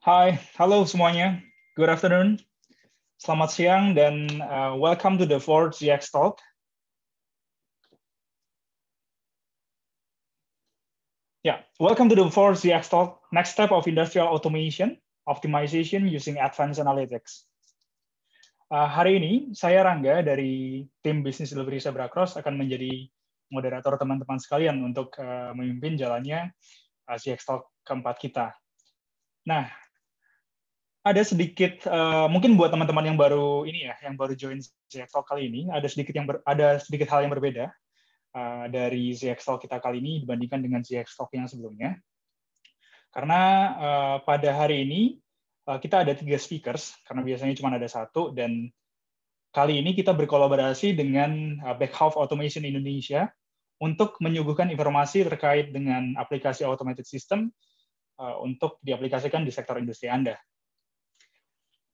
Hi, halo semuanya. Good afternoon. Selamat siang dan uh, welcome to the fourth GX Talk. Yeah, welcome to the fourth GX Talk, next step of industrial automation, optimization using advanced analytics. Uh, hari ini, saya Rangga dari tim bisnis delivery Cross akan menjadi moderator teman-teman sekalian untuk uh, memimpin jalannya uh, GX Talk keempat kita. Nah, ada sedikit uh, mungkin buat teman-teman yang baru ini ya, yang baru join ZXL kali ini, ada sedikit yang ber, ada sedikit hal yang berbeda uh, dari ZXL kita kali ini dibandingkan dengan ZXL yang sebelumnya. Karena uh, pada hari ini uh, kita ada tiga speakers, karena biasanya cuma ada satu dan kali ini kita berkolaborasi dengan uh, Backhouse Automation Indonesia untuk menyuguhkan informasi terkait dengan aplikasi automated system untuk diaplikasikan di sektor industri Anda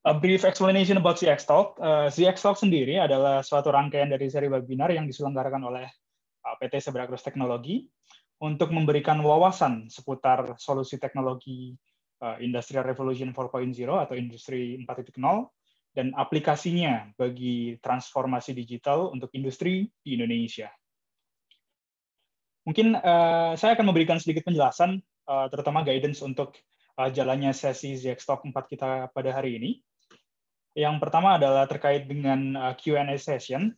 A brief explanation about ZX Talk. Uh, eh, ZX Talk sendiri adalah suatu rangkaian dari seri webinar yang diselenggarakan oleh uh, eh, PT Sebragrus Teknologi untuk memberikan wawasan seputar solusi teknologi uh, Industrial Revolution 4.0 atau Industri 4.0 dan aplikasinya bagi transformasi digital untuk industri di Indonesia. Mungkin saya akan memberikan sedikit penjelasan, terutama guidance untuk jalannya sesi ZX Talk 4 kita pada hari ini. Yang pertama adalah terkait dengan uh, Q&A session.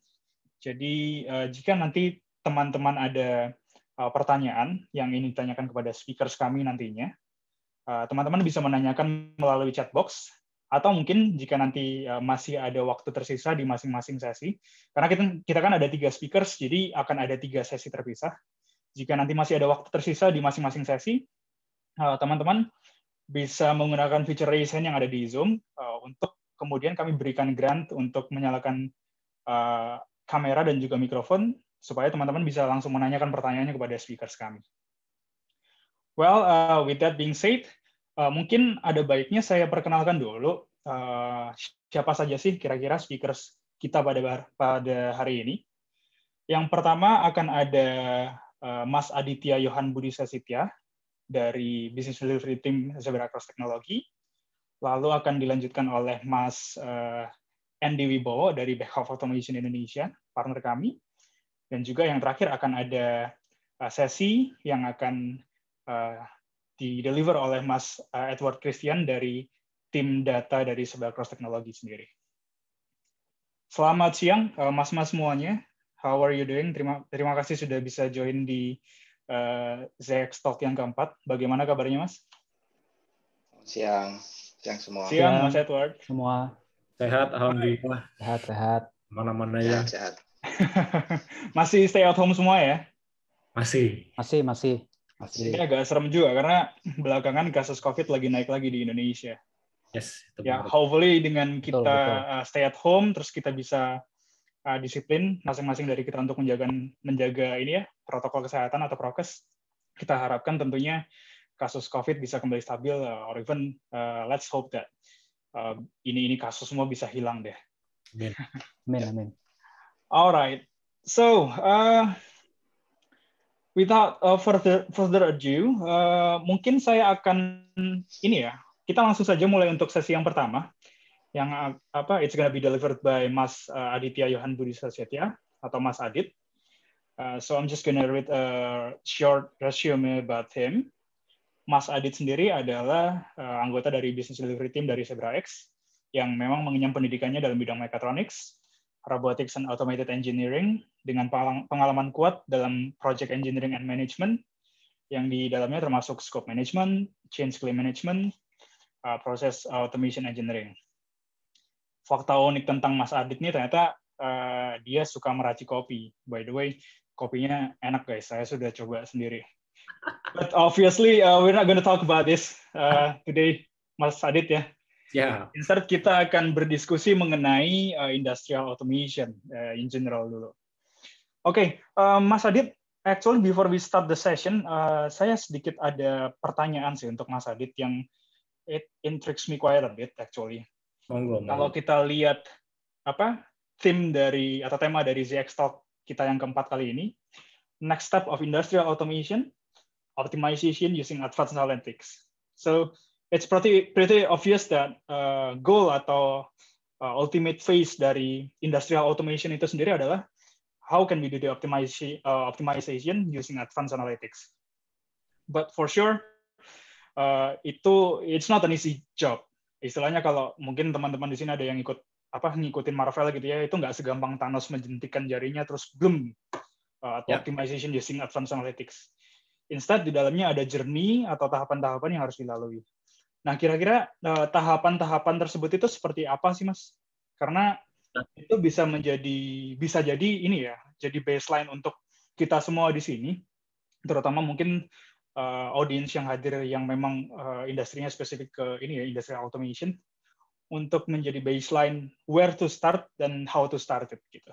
Jadi uh, jika nanti teman-teman ada uh, pertanyaan yang ingin ditanyakan kepada speakers kami nantinya, teman-teman bisa menanyakan melalui chat box atau mungkin jika nanti masih ada waktu tersisa di masing-masing sesi, karena kita kita kan ada tiga speakers, jadi akan ada tiga sesi terpisah. Jika nanti masih ada waktu tersisa di masing-masing sesi, teman-teman bisa menggunakan feature raise hand yang ada di Zoom untuk kemudian kami berikan grant untuk menyalakan uh, kamera dan juga mikrofon supaya teman-teman bisa langsung menanyakan pertanyaannya kepada speakers kami. Well, uh, with that being said, uh, mungkin ada baiknya saya perkenalkan dulu uh, siapa saja sih kira-kira speakers kita pada pada hari ini. Yang pertama akan ada uh, Mas Aditya Yohan Budi Sasitya dari Business Delivery Team Zebra Cross Technology lalu akan dilanjutkan oleh Mas uh, Andy Wibowo dari Back Automation Indonesia, partner kami. Dan juga yang terakhir akan ada uh, sesi yang akan uh, eh, deliver oleh Mas Edward Christian dari tim data dari Sebel Cross Technology sendiri. Selamat siang, mas-mas semuanya. How are you doing? Terima, terima kasih sudah bisa join di uh, ZX Talk yang keempat. Bagaimana kabarnya, Mas? Siang. Siang semua. Siang Mas Edward. Semua. Sehat, alhamdulillah. Sehat, sehat. Mana-mana ya. Sehat. masih stay at home semua ya? Masih. Masih, masih. Masih. Ini agak serem juga karena belakangan kasus COVID lagi naik lagi di Indonesia. Yes. Itu ya, benar. hopefully dengan kita betul, betul. Uh, stay at home terus kita bisa uh, disiplin masing-masing dari kita untuk menjaga menjaga ini ya protokol kesehatan atau prokes. Kita harapkan tentunya kasus COVID bisa kembali stabil, uh, or even uh, let's hope that ini um, ini ini kasus semua bisa hilang deh. Amin, amin, amin. Alright, so uh, without uh, further further ado, uh, mungkin saya akan ini ya, kita langsung saja mulai untuk sesi yang pertama, yang uh, apa? It's gonna be delivered by Mas uh, Aditya Yohan Budi Sasetya atau Mas Adit. Uh, so I'm just gonna read a short resume about him. Mas Adit sendiri adalah uh, anggota dari Business Delivery Team dari SebraX yang memang mengenyam pendidikannya dalam bidang mechatronics, robotics and automated engineering dengan pengalaman kuat dalam project engineering and management yang di dalamnya termasuk scope management, change claim management, uh, proses automation engineering. Fakta unik tentang Mas Adit ini ternyata uh, dia suka meracik kopi. By the way, kopinya enak guys, saya sudah coba sendiri but obviously uh, we're not going to talk about this uh, today, Mas Adit ya. Yeah. Instead kita akan berdiskusi mengenai uh, industrial automation uh, in general dulu. Oke, okay, uh, Mas Adit, actually before we start the session, uh, saya sedikit ada pertanyaan sih untuk Mas Adit yang it intrigues me quite a bit actually. Monggo. Kalau kita lihat apa tim dari atau tema dari ZX Talk kita yang keempat kali ini, next step of industrial automation optimization using advanced analytics. So it's pretty pretty obvious that uh, goal atau uh, ultimate phase dari industrial automation itu sendiri adalah how can we do the optimization uh, optimization using advanced analytics. But for sure uh, itu it's not an easy job. Istilahnya kalau mungkin teman-teman di sini ada yang ikut apa ngikutin Marvel gitu ya, itu nggak segampang Thanos menjentikan jarinya terus belum uh, atau yeah. optimization using advanced analytics. Instead di dalamnya ada journey atau tahapan-tahapan yang harus dilalui. Nah, kira-kira eh, tahapan-tahapan tersebut itu seperti apa sih, Mas? Karena itu bisa menjadi bisa jadi ini ya, jadi baseline untuk kita semua di sini, terutama mungkin uh, eh, audiens yang hadir yang memang uh, industrinya spesifik ke ini ya, industri automation untuk menjadi baseline where to start dan how to start it gitu.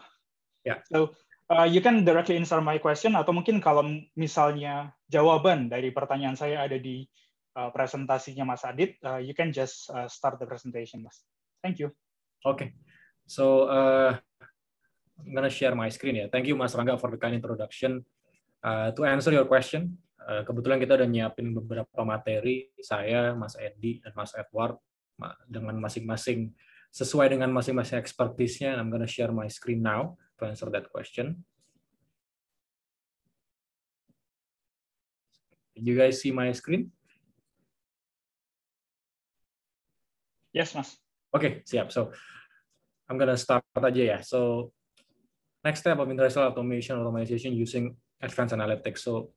Yeah. So uh, you can directly answer my question atau mungkin kalau misalnya jawaban dari pertanyaan saya ada di uh, presentasinya Mas Adit, uh, you can just uh, start the presentation, Mas. Thank you. okay. so uh, I'm gonna share my screen ya. Thank you, Mas Rangga, for the kind introduction. Uh, to answer your question, uh, kebetulan kita udah nyiapin beberapa materi, saya, Mas Edi, dan Mas Edward, dengan masing-masing sesuai dengan masing-masing expertise-nya. I'm gonna share my screen now to answer that question. Did you guys see my screen? Yes, Mas. okay, siap. So, I'm gonna start aja ya. So, next step of industrial automation, automation using advanced analytics. So,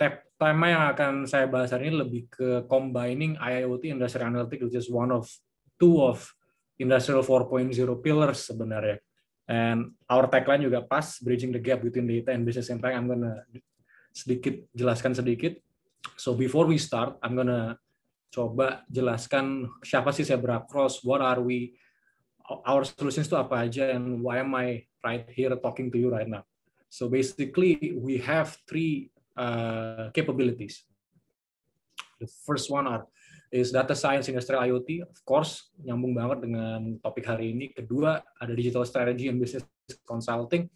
tab tema yang akan saya bahas hari ini lebih ke combining IoT industrial analytics, which is one of two of industrial 4.0 pillars sebenarnya. And our tagline juga pas, bridging the gap between data and business impact. I'm gonna sedikit jelaskan sedikit. So before we start, I'm gonna coba jelaskan siapa sih Zebra Cross, what are we, our solutions itu apa aja, and why am I right here talking to you right now. So basically, we have three uh, capabilities. The first one are is data science industrial IoT, of course, nyambung banget dengan topik hari ini. Kedua, ada digital strategy and business consulting.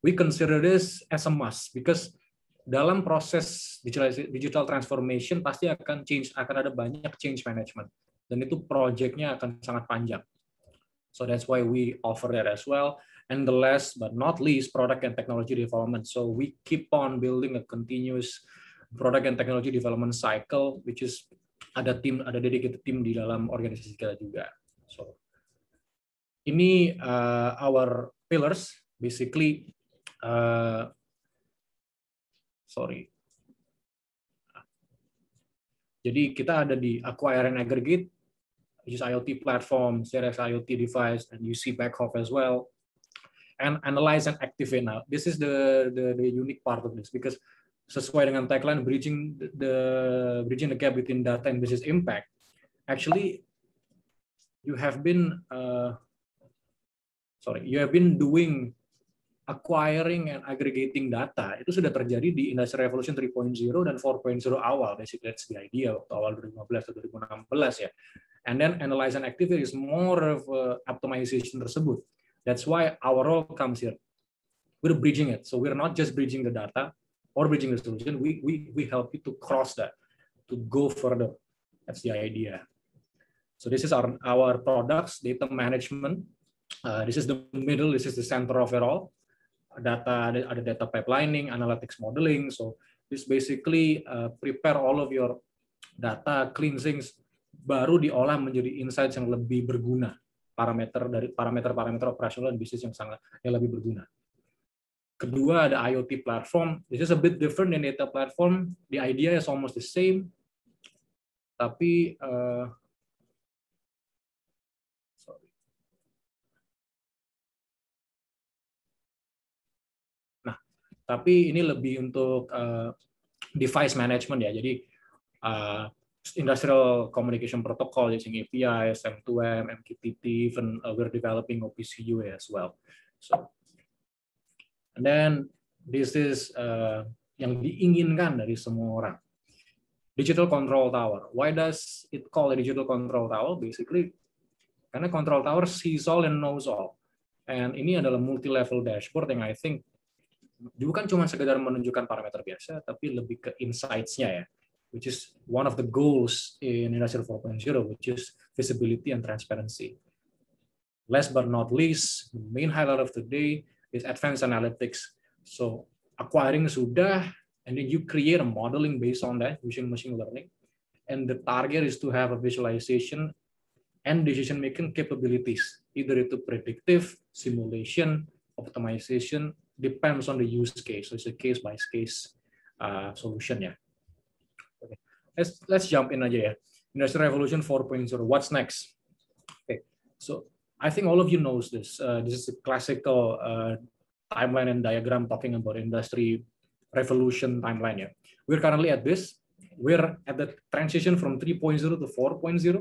We consider this as a must because dalam proses digital, digital transformation pasti akan change, akan ada banyak change management. Dan itu projectnya akan sangat panjang. So that's why we offer that as well. And the last but not least, product and technology development. So we keep on building a continuous product and technology development cycle, which is ada tim ada dedicated tim di dalam organisasi kita juga so ini uh, our pillars basically uh, sorry jadi kita ada di acquire and aggregate, which is IoT platform, CRS IoT device, and UC backup as well, and analyze and activate. Now, this is the, the the unique part of this because sesuai dengan tagline bridging the bridging the gap between data and business impact actually you have been uh, sorry you have been doing acquiring and aggregating data itu sudah terjadi di industri revolution 3.0 dan 4.0 awal basically that's the idea waktu awal 2015 atau 2016 ya and then analyze and activate is more of optimization tersebut that's why our role comes here we're bridging it so we're not just bridging the data or bridging the solution, we, we, we help you to cross that, to go further. That's the idea. So this is our, our products, data management. Uh, this is the middle, this is the center of it all. Data, ada data pipelining, analytics modeling. So this basically uh, prepare all of your data cleansings baru diolah menjadi insights yang lebih berguna parameter dari parameter-parameter operasional dan bisnis yang sangat yang lebih berguna. Kedua ada IoT platform. This is a bit different than data platform. The idea is almost the same. Tapi uh, sorry. Nah, tapi ini lebih untuk uh, device management ya. Jadi uh, industrial communication protocol using APIs, M2M, MQTT, even uh, we're developing OPCU as well. So And then this is uh, yang diinginkan dari semua orang. Digital control tower. Why does it call a digital control tower? Basically, karena control tower sees all and knows all. And ini adalah multi-level dashboard yang I think bukan cuma sekedar menunjukkan parameter biasa, tapi lebih ke insights-nya ya, which is one of the goals in Industrial 4.0, which is visibility and transparency. Last but not least, the main highlight of the day is advanced analytics. So acquiring sudah, and then you create a modeling based on that using machine learning. And the target is to have a visualization and decision-making capabilities, either itu predictive, simulation, optimization, depends on the use case. So it's a case by case uh, solution ya. Yeah. Okay. Let's let's jump in aja ya. Industrial Revolution 4.0. What's next? Okay. So I think all of you knows this. Uh, this is a classical uh, timeline and diagram talking about industry revolution timeline. Yeah, we're currently at this. We're at the transition from 3.0 to 4.0.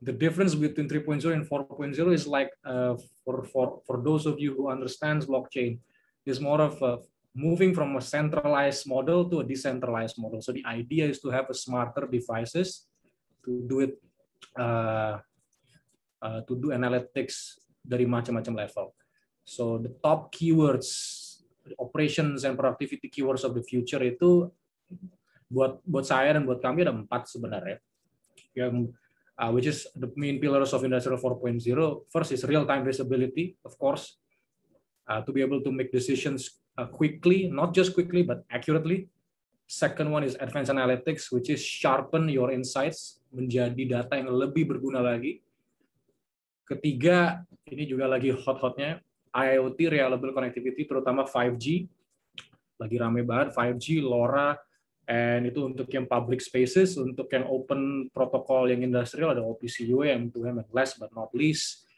The difference between 3.0 and 4.0 is like uh, for for for those of you who understands blockchain, is more of a moving from a centralized model to a decentralized model. So the idea is to have a smarter devices to do it uh, Uh, to do analytics dari macam-macam level. So the top keywords, operations and productivity keywords of the future itu buat buat saya dan buat kami ada empat sebenarnya. Yang uh, which is the main pillars of Industrial 4.0. First is real-time visibility, of course, uh, to be able to make decisions uh, quickly, not just quickly but accurately. Second one is advanced analytics, which is sharpen your insights menjadi data yang lebih berguna lagi. Ketiga, ini juga lagi hot-hotnya, IoT Reliable Connectivity, terutama 5G. Lagi rame banget, 5G, LoRa, and itu untuk yang public spaces, untuk yang open protokol yang industrial ada UA, M2M, last but not least.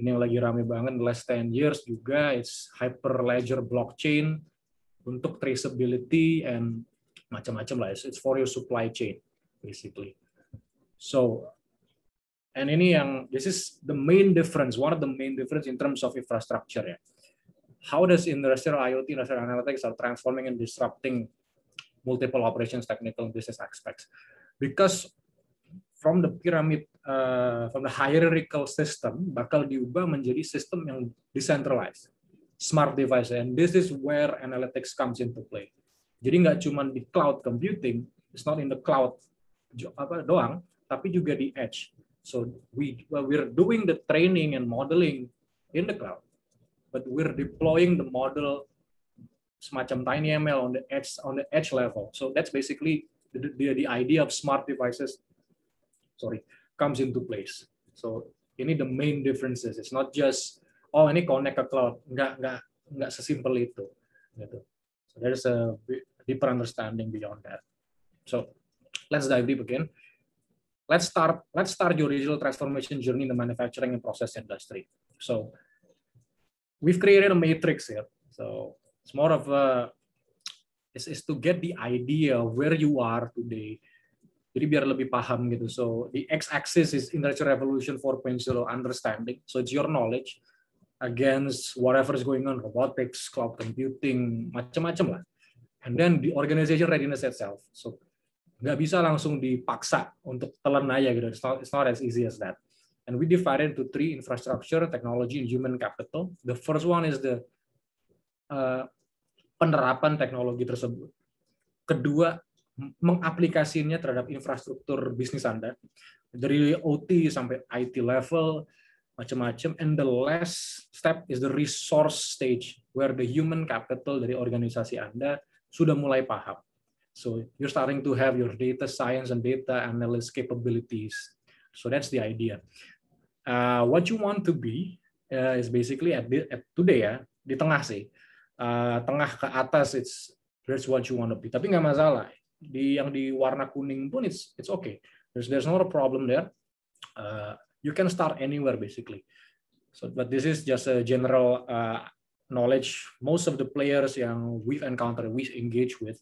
Ini yang lagi rame banget, last 10 years juga, it's Hyperledger Blockchain untuk traceability and macam-macam lah. It's for your supply chain, basically. So And ini yang this is the main difference, one of the main difference in terms of infrastructure ya. How does industrial IoT, industrial analytics are transforming and disrupting multiple operations, technical, and business aspects? Because from the pyramid, uh, from the hierarchical system bakal diubah menjadi sistem yang decentralized, smart device, and this is where analytics comes into play. Jadi nggak cuma di cloud computing, it's not in the cloud apa doang, tapi juga di edge So we well, we're doing the training and modeling in the cloud, but we're deploying the model semacam ML on the edge on the edge level. So that's basically the, the, the idea of smart devices. Sorry, comes into place. So you need the main differences. It's not just oh ini connect a cloud. Nggak nggak nggak sesimpel itu. Gitu. So there's a deeper understanding beyond that. So let's dive deep again. let's start let's start your digital transformation journey in the manufacturing and process industry. So we've created a matrix here. So it's more of a is, is to get the idea where you are today. Jadi biar lebih paham gitu. So the x-axis is Industrial Revolution 4.0 understanding. So it's your knowledge against whatever is going on robotics, cloud computing, macam-macam lah. And then the organization readiness itself. So nggak bisa langsung dipaksa untuk telan aja gitu. It's not, it's not as easy as that. And we divide into three infrastructure, technology, and human capital. The first one is the uh, penerapan teknologi tersebut. Kedua, mengaplikasinya terhadap infrastruktur bisnis Anda. Dari OT sampai IT level, macam-macam. And the last step is the resource stage, where the human capital dari organisasi Anda sudah mulai paham So you're starting to have your data science and data analyst capabilities. So that's the idea. Uh, what you want to be uh, is basically at, the, at today ya, di tengah sih. Uh, tengah ke atas it's that's what you want to be. Tapi nggak masalah. Di yang di warna kuning pun it's it's okay. There's there's not a problem there. Uh, you can start anywhere basically. So, but this is just a general uh, knowledge. Most of the players yang we've encountered, we engage with,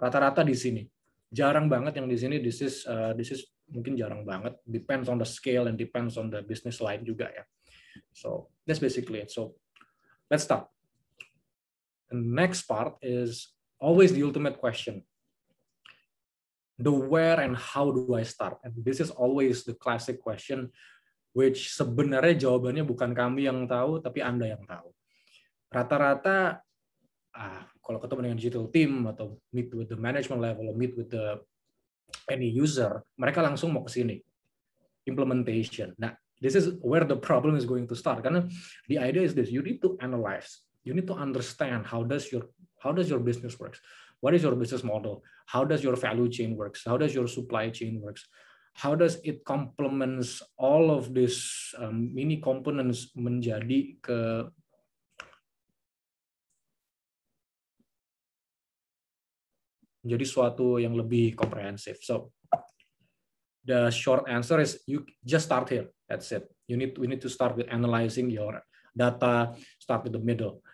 rata-rata di sini. Jarang banget yang di sini this is uh, this is mungkin jarang banget depends on the scale and depends on the business line juga ya. So that's basically it. So let's start. The next part is always the ultimate question. The where and how do I start? And this is always the classic question which sebenarnya jawabannya bukan kami yang tahu, tapi Anda yang tahu. Rata-rata ah, kalau ketemu dengan digital team atau meet with the management level, meet with the any user, mereka langsung mau ke sini. Implementation. Nah, this is where the problem is going to start. Karena the idea is this, you need to analyze, you need to understand how does your how does your business works, what is your business model, how does your value chain works, how does your supply chain works, how does it complements all of this um, mini components menjadi ke menjadi suatu yang lebih komprehensif. So the short answer is you just start here. That's it. You need we need to start with analyzing your data, start with the middle.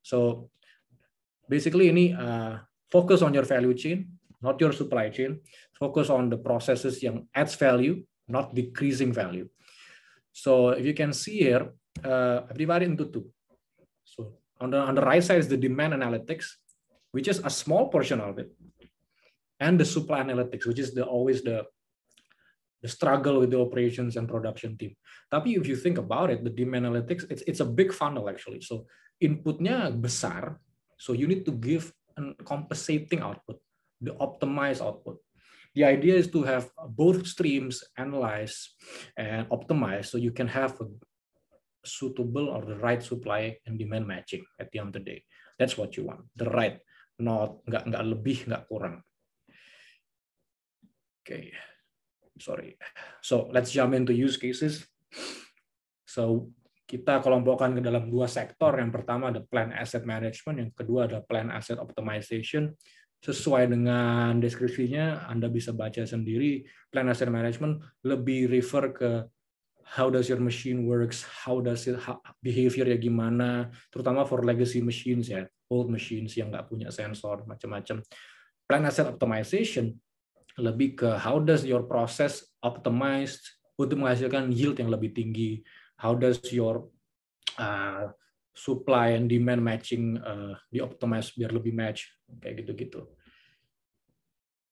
So basically ini uh, focus on your value chain, not your supply chain. Focus on the processes yang adds value, not decreasing value. So if you can see here, uh, I into two. So on the on the right side is the demand analytics, which is a small portion of it, and the supply analytics, which is the always the the struggle with the operations and production team. Tapi if you think about it, the demand analytics, it's it's a big funnel actually. So inputnya besar, so you need to give a compensating output, the optimized output. The idea is to have both streams analyze and optimize so you can have a suitable or the right supply and demand matching at the end of the day. That's what you want, the right not nggak nggak lebih nggak kurang oke okay. sorry so let's jump into use cases so kita kelompokkan ke dalam dua sektor yang pertama ada plan asset management yang kedua ada plan asset optimization sesuai dengan deskripsinya Anda bisa baca sendiri plan asset management lebih refer ke how does your machine works, how does it behavior ya gimana, terutama for legacy machines ya old machines yang nggak punya sensor macam-macam. Plan asset optimization lebih ke how does your process optimized untuk menghasilkan yield yang lebih tinggi, how does your uh, supply and demand matching uh, dioptimize biar lebih match kayak gitu-gitu.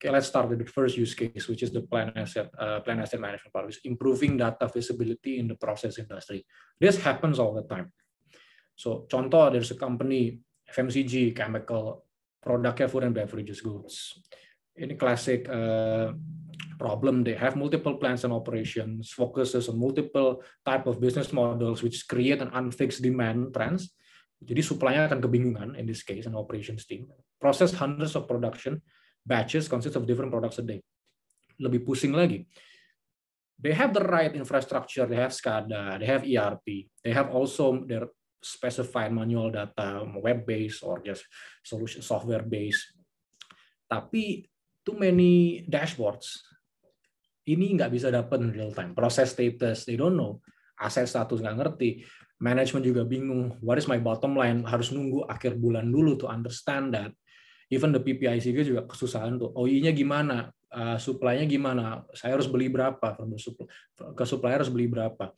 Okay, let's start with the first use case, which is the plan asset uh, plan asset management part, which is improving data visibility in the process industry. This happens all the time. So, contoh there's a company FMCG, chemical, produknya food and beverages goods. Ini classic uh, problem. They have multiple plans and operations, focuses on multiple type of business models which create an unfixed demand trends. Jadi supply akan kebingungan in this case an operations team. Process hundreds of production batches consists of different products a day. Lebih pusing lagi. They have the right infrastructure, they have SCADA, they have ERP, they have also their specify manual data web based or just solution software based tapi too many dashboards ini nggak bisa dapat real time proses status they don't know aset status nggak ngerti manajemen juga bingung what is my bottom line harus nunggu akhir bulan dulu to understand that even the PPIC juga kesusahan tuh OI-nya gimana uh, supply-nya gimana, saya harus beli berapa, ke supplier harus beli berapa.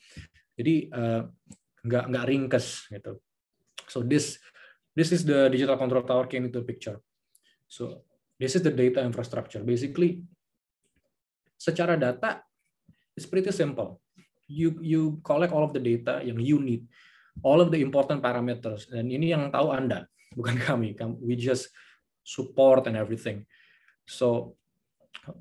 Jadi uh, nggak nggak ringkes gitu. So this this is the digital control tower came into picture. So this is the data infrastructure. Basically, secara data, it's pretty simple. You you collect all of the data yang you need, all of the important parameters, dan ini yang tahu anda, bukan kami. We just support and everything. So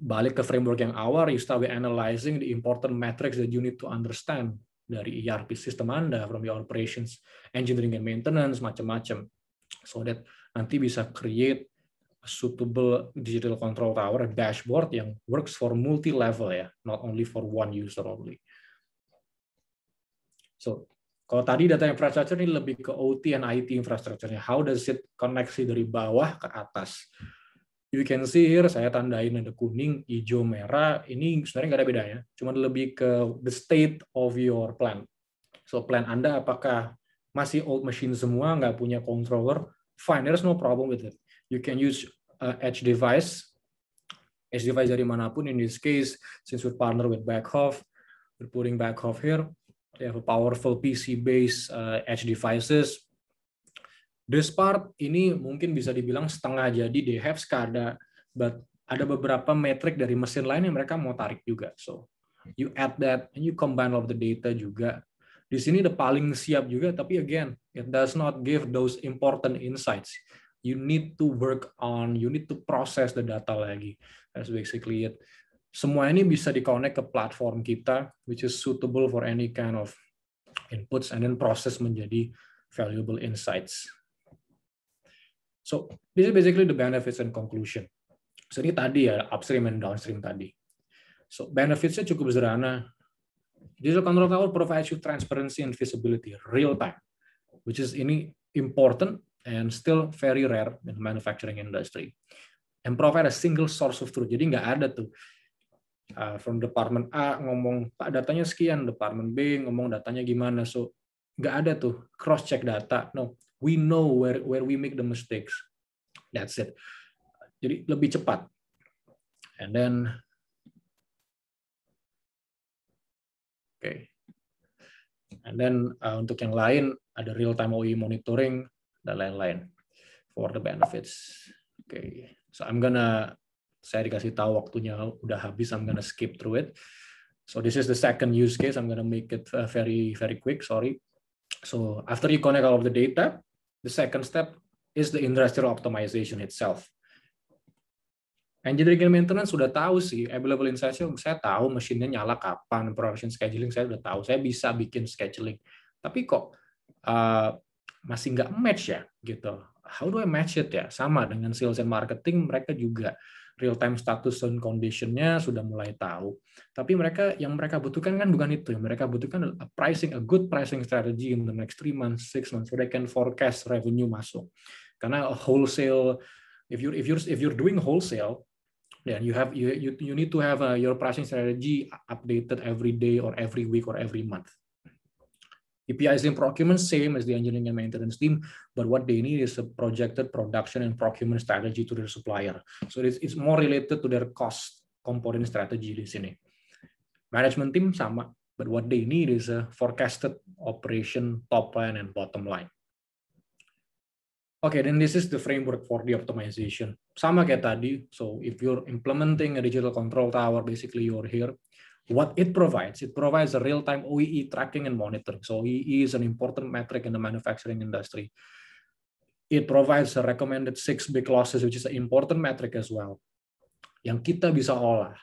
balik ke framework yang awal, you start with analyzing the important metrics that you need to understand dari ERP sistem Anda, from your operations, engineering and maintenance, macam-macam. So that nanti bisa create a suitable digital control tower, a dashboard yang works for multi-level ya, not only for one user only. So kalau tadi data infrastructure ini lebih ke OT and IT infrastructure-nya. How does it koneksi dari bawah ke atas? you can see here saya tandain ada kuning, hijau, merah. Ini sebenarnya nggak ada bedanya, cuma lebih ke the state of your plan. So plan Anda apakah masih old machine semua, nggak punya controller? Fine, there's no problem with it. You can use uh, edge device, edge device dari manapun. In this case, since we're partner with Backhoff, we're putting Backhoff here. They have a powerful PC-based uh, edge devices This part ini mungkin bisa dibilang setengah jadi they have SCADA, but ada beberapa metrik dari mesin lain yang mereka mau tarik juga. So you add that and you combine all the data juga. Di sini the paling siap juga, tapi again it does not give those important insights. You need to work on, you need to process the data lagi. That's basically it. Semua ini bisa dikonek ke platform kita, which is suitable for any kind of inputs and then process menjadi valuable insights. So this is basically the benefits and conclusion. So ini tadi ya upstream and downstream tadi. So benefitsnya cukup sederhana. Digital control tower provides you transparency and visibility real time, which is ini important and still very rare in manufacturing industry. And provide a single source of truth. Jadi nggak ada tuh uh, from department A ngomong pak datanya sekian, department B ngomong datanya gimana. So nggak ada tuh cross check data. No, we know where where we make the mistakes that's it jadi lebih cepat and then oke okay. and then uh, untuk yang lain ada real time OE monitoring dan lain-lain for the benefits oke okay. so I'm gonna saya dikasih tahu waktunya udah habis I'm gonna skip through it So this is the second use case. I'm gonna make it uh, very, very quick. Sorry. So after you connect all of the data, the second step is the industrial optimization itself. Engineering and maintenance sudah tahu sih, available insights saya tahu mesinnya nyala kapan, production scheduling saya sudah tahu, saya bisa bikin scheduling. Tapi kok uh, masih nggak match ya gitu. How do I match it ya? Sama dengan sales and marketing mereka juga real time status dan conditionnya sudah mulai tahu. Tapi mereka yang mereka butuhkan kan bukan itu. Yang mereka butuhkan a pricing, a good pricing strategy in the next three months, six months, so they can forecast revenue masuk. Karena wholesale, if you if you if you're doing wholesale, then you have you you, need to have a, uh, your pricing strategy updated every day or every week or every month. APIs in procurement same as the engineering and maintenance team, but what they need is a projected production and procurement strategy to their supplier. So it's, it's more related to their cost component strategy di sini. Management team sama, but what they need is a forecasted operation top line and bottom line. Okay, then this is the framework for the optimization. Sama kayak tadi, so if you're implementing a digital control tower, basically you're here what it provides, it provides a real-time OEE tracking and monitoring. So OEE is an important metric in the manufacturing industry. It provides a recommended six big losses, which is an important metric as well. Yang kita bisa olah.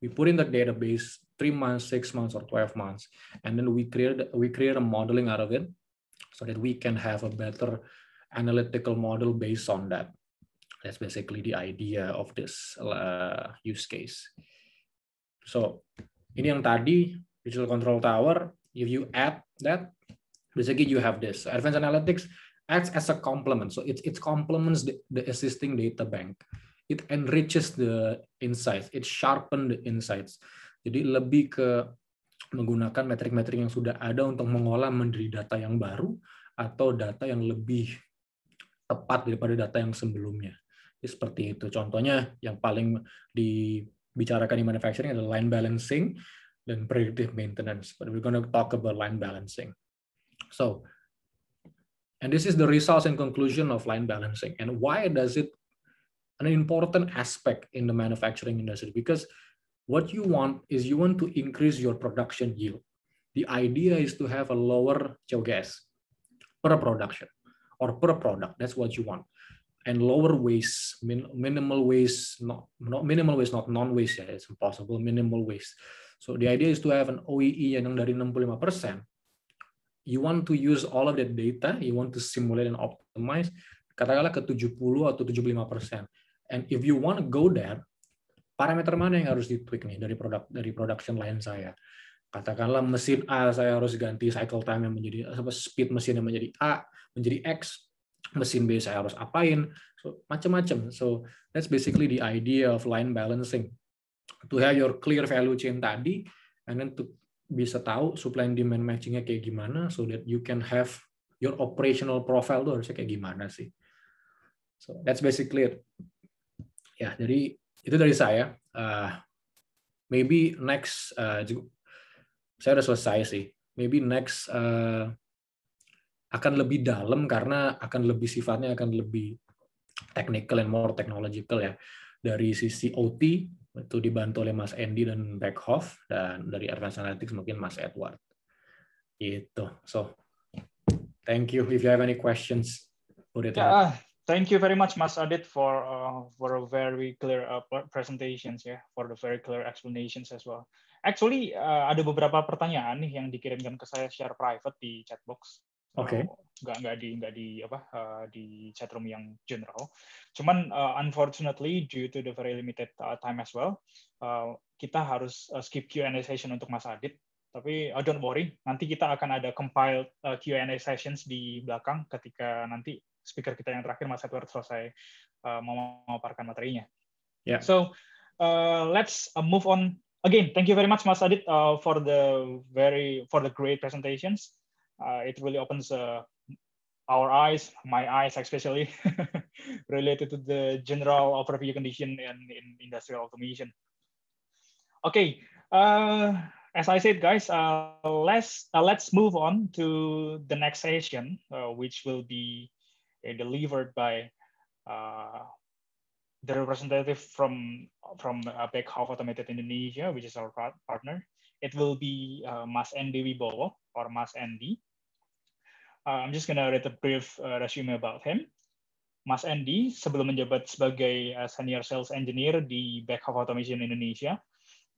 We put in the database three months, six months, or 12 months. And then we create, we create a modeling out of it so that we can have a better analytical model based on that. That's basically the idea of this uh, use case. So ini yang tadi digital control tower if you add that basically you have this advanced analytics acts as a complement so it it complements the, the existing data bank it enriches the insights it sharpen the insights jadi lebih ke menggunakan metrik-metrik yang sudah ada untuk mengolah menjadi data yang baru atau data yang lebih tepat daripada data yang sebelumnya. Jadi seperti itu. Contohnya yang paling di bicarakan di manufacturing adalah line balancing dan predictive maintenance. But we're going to talk about line balancing. So, and this is the results and conclusion of line balancing. And why does it an important aspect in the manufacturing industry? Because what you want is you want to increase your production yield. The idea is to have a lower COGS per production or per product. That's what you want and lower waste, minimal waste, not, not minimal waste, not non waste ya, it's impossible, minimal waste. So the idea is to have an OEE e yang dari 65%. You want to use all of that data, you want to simulate and optimize, katakanlah ke 70 atau 75%. And if you want to go there, parameter mana yang harus ditweak nih dari produk dari production line saya? Katakanlah mesin A saya harus ganti cycle time yang menjadi speed mesin yang menjadi A, menjadi X, mesin B saya harus apain, so, macam-macam. So that's basically the idea of line balancing. To have your clear value chain tadi, and then to bisa tahu supply and demand matchingnya kayak gimana, so that you can have your operational profile tuh harusnya kayak gimana sih. So that's basically it. Ya, jadi itu dari saya. Uh, maybe next, uh, saya udah selesai sih. Maybe next ah, akan lebih dalam karena akan lebih sifatnya akan lebih technical and more technological ya dari sisi OT itu dibantu oleh Mas Andy dan Beckhoff dan dari Advanced Analytics mungkin Mas Edward itu so thank you if you have any questions Udah yeah, uh, thank you very much Mas Adit for uh, for a very clear uh, presentations ya yeah, for the very clear explanations as well actually uh, ada beberapa pertanyaan nih yang dikirimkan ke saya secara private di chatbox Oke. Okay. Nggak nggak di nggak di apa uh, di chatroom yang general. Cuman uh, unfortunately due to the very limited uh, time as well, uh, kita harus uh, skip Q&A session untuk Mas Adit. Tapi uh, don't worry, nanti kita akan ada compiled uh, Q&A sessions di belakang ketika nanti speaker kita yang terakhir Mas Edward selesai uh, memaparkan materinya. Yeah. So uh, let's uh, move on again. Thank you very much Mas Adit uh, for the very for the great presentations. Uh, it really opens uh, our eyes, my eyes especially, related to the general overview condition in, in industrial automation. Okay, uh, as I said, guys, uh, let's uh, let's move on to the next session, uh, which will be delivered by the representative from from uh, Half Automated Indonesia, which is our partner. it will be uh, Mas Andy Wibowo or Mas Andy. Uh, I'm just gonna read a brief uh, resume about him. Mas Andy sebelum menjabat sebagai uh, Senior Sales Engineer di of Automation Indonesia,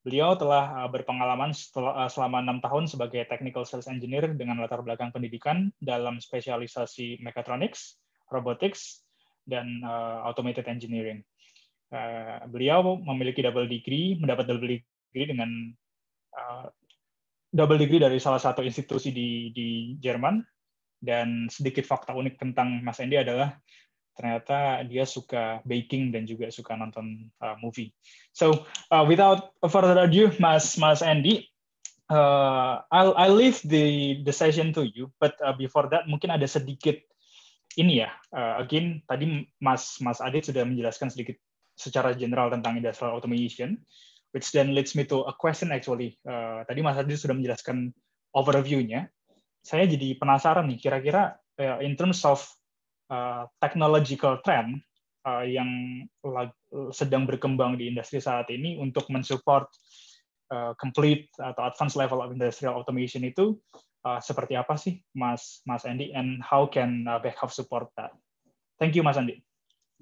beliau telah uh, berpengalaman setelah, uh, selama enam tahun sebagai Technical Sales Engineer dengan latar belakang pendidikan dalam spesialisasi Mechatronics, Robotics, dan uh, Automated Engineering. Uh, beliau memiliki double degree, mendapat double degree dengan Uh, double degree dari salah satu institusi di di Jerman dan sedikit fakta unik tentang Mas Andy adalah ternyata dia suka baking dan juga suka nonton uh, movie. So uh, without further ado, Mas Mas Andy, uh, I'll I'll leave the the session to you. But uh, before that, mungkin ada sedikit ini ya. Uh, again, tadi Mas Mas Adit sudah menjelaskan sedikit secara general tentang industrial automation which then leads me to a question actually. Uh, tadi Mas Adi sudah menjelaskan overview-nya. Saya jadi penasaran nih, kira-kira uh, in terms of uh, technological trend uh, yang sedang berkembang di industri saat ini untuk mensupport uh, complete atau advanced level of industrial automation itu uh, seperti apa sih, Mas Mas Andy, and how can uh, backup support that? Thank you, Mas Andi.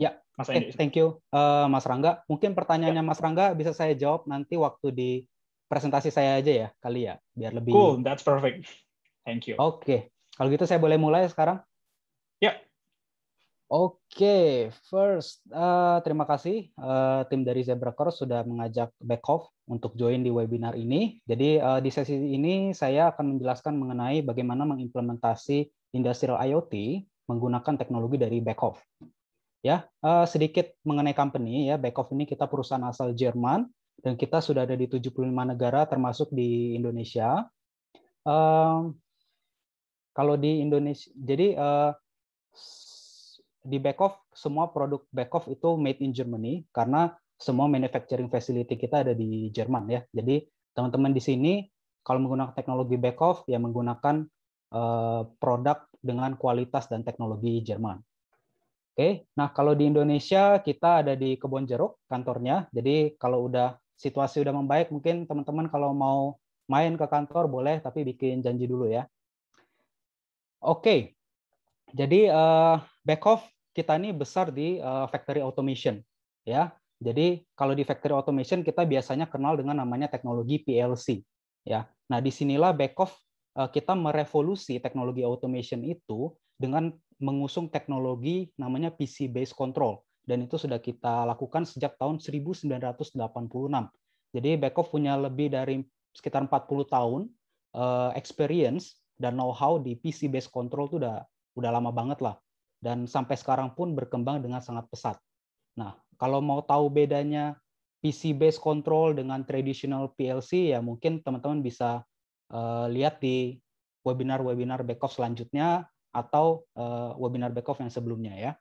Ya, Mas Andi. thank you uh, Mas Rangga. Mungkin pertanyaannya ya. Mas Rangga bisa saya jawab nanti waktu di presentasi saya aja ya, kali ya, biar lebih. Cool, that's perfect. Thank you. Oke, okay. kalau gitu saya boleh mulai sekarang. Ya. Oke, okay. first uh, terima kasih uh, tim dari Zebra ZebraCore sudah mengajak Beckhoff untuk join di webinar ini. Jadi uh, di sesi ini saya akan menjelaskan mengenai bagaimana mengimplementasi industrial IoT menggunakan teknologi dari Beckhoff ya uh, sedikit mengenai company ya back Backoff ini kita perusahaan asal Jerman dan kita sudah ada di 75 negara termasuk di Indonesia uh, kalau di Indonesia jadi uh, di Backoff semua produk back Backoff itu made in Germany karena semua manufacturing facility kita ada di Jerman ya jadi teman-teman di sini kalau menggunakan teknologi back Backoff ya menggunakan uh, produk dengan kualitas dan teknologi Jerman Oke, nah kalau di Indonesia kita ada di Kebon Jeruk kantornya. Jadi kalau udah situasi udah membaik, mungkin teman-teman kalau mau main ke kantor boleh, tapi bikin janji dulu ya. Oke, jadi uh, back off kita ini besar di uh, factory automation, ya. Jadi kalau di factory automation kita biasanya kenal dengan namanya teknologi PLC, ya. Nah disinilah back off uh, kita merevolusi teknologi automation itu dengan mengusung teknologi namanya PC based control dan itu sudah kita lakukan sejak tahun 1986. Jadi Beckhoff punya lebih dari sekitar 40 tahun uh, experience dan know-how di PC based control itu udah udah lama banget lah dan sampai sekarang pun berkembang dengan sangat pesat. Nah, kalau mau tahu bedanya PC based control dengan traditional PLC ya mungkin teman-teman bisa uh, lihat di webinar-webinar Beckhoff selanjutnya atau uh, webinar off yang sebelumnya ya.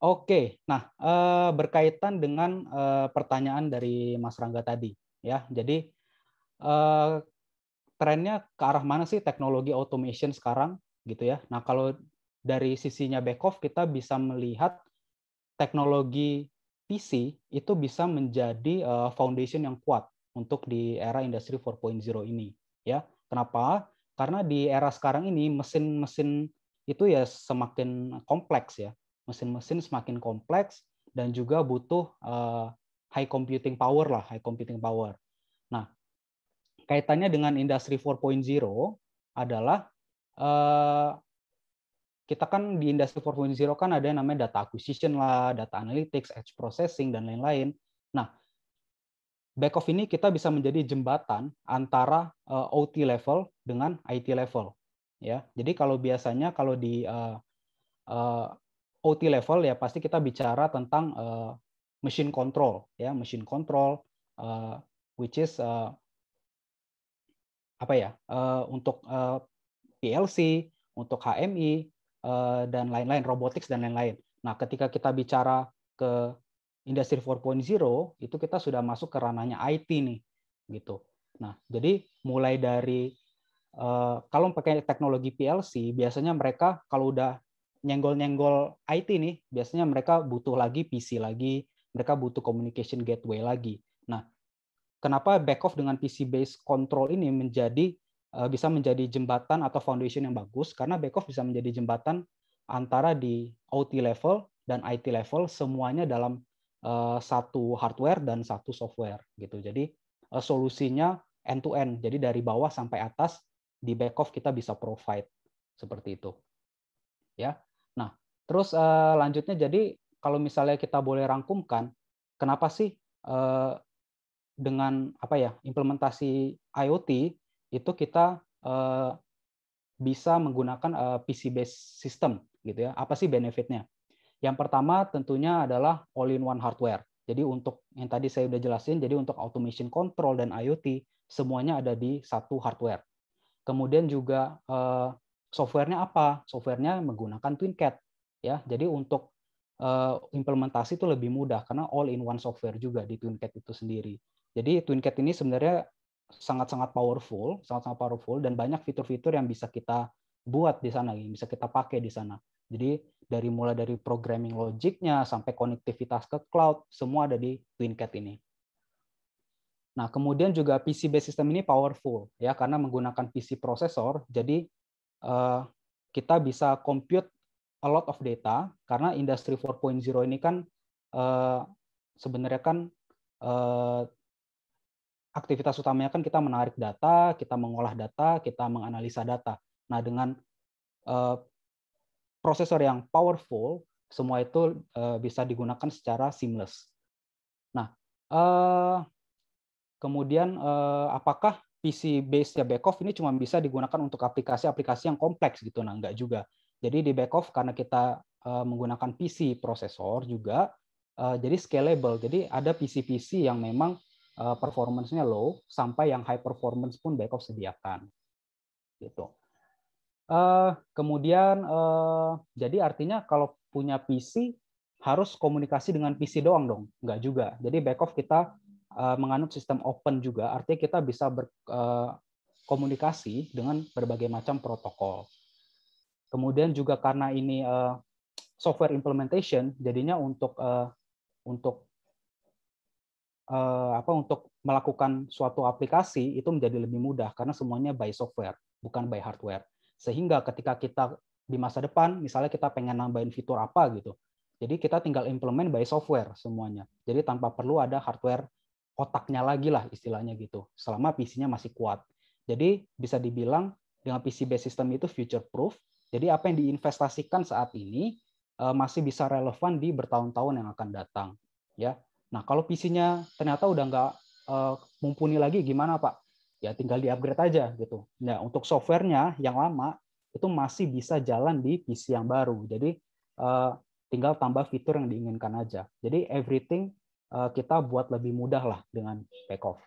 Oke, nah uh, berkaitan dengan uh, pertanyaan dari Mas Rangga tadi ya. Jadi uh, trennya ke arah mana sih teknologi automation sekarang gitu ya. Nah, kalau dari sisinya back off kita bisa melihat teknologi PC itu bisa menjadi uh, foundation yang kuat untuk di era industri 4.0 ini ya. Kenapa? Karena di era sekarang ini mesin-mesin itu ya semakin kompleks ya. Mesin-mesin semakin kompleks dan juga butuh uh, high computing power lah, high computing power. Nah, kaitannya dengan industri 4.0 adalah uh, kita kan di industri 4.0 kan ada yang namanya data acquisition lah, data analytics, edge processing dan lain-lain. Nah, back of ini kita bisa menjadi jembatan antara uh, eh, OT level dengan IT level ya. Jadi kalau biasanya kalau di uh, eh, uh, eh, OT level ya pasti kita bicara tentang uh, machine control ya, machine control uh, which is uh, apa ya? Uh, untuk uh, PLC, untuk HMI uh, dan lain-lain robotics dan lain-lain. Nah, ketika kita bicara ke industri 4.0 itu kita sudah masuk ke ranahnya IT nih gitu. Nah, jadi mulai dari uh, kalau pakai teknologi PLC biasanya mereka kalau udah nyenggol-nyenggol IT nih, biasanya mereka butuh lagi PC lagi, mereka butuh communication gateway lagi. Nah, kenapa back off dengan PC based control ini menjadi uh, bisa menjadi jembatan atau foundation yang bagus karena back off bisa menjadi jembatan antara di OT level dan IT level semuanya dalam Eh, satu hardware dan satu software gitu. Jadi eh, solusinya end to end. Jadi dari bawah sampai atas di back off kita bisa provide seperti itu. Ya. Nah, terus eh, lanjutnya jadi kalau misalnya kita boleh rangkumkan, kenapa sih dengan apa ya implementasi IoT itu kita bisa menggunakan PC based system gitu ya. Apa sih benefitnya? Yang pertama tentunya adalah all-in-one hardware. Jadi untuk yang tadi saya sudah jelasin, jadi untuk automation control dan IoT semuanya ada di satu hardware. Kemudian juga eh, softwarenya apa? Softwarenya menggunakan TwinCat. Ya, jadi untuk eh, implementasi itu lebih mudah karena all-in-one software juga di TwinCat itu sendiri. Jadi TwinCat ini sebenarnya sangat-sangat powerful, sangat-sangat powerful dan banyak fitur-fitur yang bisa kita buat di sana, yang bisa kita pakai di sana. Jadi dari mulai dari programming logiknya sampai konektivitas ke cloud, semua ada di TwinCat ini. Nah, kemudian juga PC-based system ini powerful ya karena menggunakan PC processor jadi uh, kita bisa compute a lot of data karena industri 4.0 ini kan uh, sebenarnya kan uh, aktivitas utamanya kan kita menarik data, kita mengolah data, kita menganalisa data. Nah, dengan uh, prosesor yang powerful, semua itu uh, bisa digunakan secara seamless. Nah, uh, kemudian uh, apakah PC base ya off ini cuma bisa digunakan untuk aplikasi-aplikasi yang kompleks gitu? Nah, enggak juga. Jadi di back off karena kita uh, menggunakan PC prosesor juga, uh, jadi scalable. Jadi ada PC-PC yang memang uh, performance low sampai yang high performance pun back off sediakan. Gitu. Uh, kemudian uh, jadi artinya kalau punya PC harus komunikasi dengan PC doang dong, nggak juga. Jadi backoff kita uh, menganut sistem open juga, artinya kita bisa berkomunikasi uh, dengan berbagai macam protokol. Kemudian juga karena ini uh, software implementation, jadinya untuk uh, untuk uh, apa untuk melakukan suatu aplikasi itu menjadi lebih mudah karena semuanya by software bukan by hardware. Sehingga ketika kita di masa depan, misalnya kita pengen nambahin fitur apa gitu, jadi kita tinggal implement by software semuanya. Jadi tanpa perlu ada hardware otaknya lagi lah istilahnya gitu, selama PC-nya masih kuat. Jadi bisa dibilang dengan PC-based system itu future proof. Jadi apa yang diinvestasikan saat ini eh, masih bisa relevan di bertahun-tahun yang akan datang. Ya, Nah, kalau PC-nya ternyata udah nggak eh, mumpuni lagi, gimana Pak? ya tinggal di-upgrade aja gitu. Nah, untuk softwarenya yang lama itu masih bisa jalan di PC yang baru. Jadi uh, tinggal tambah fitur yang diinginkan aja. Jadi everything uh, kita buat lebih mudah lah dengan takeoff.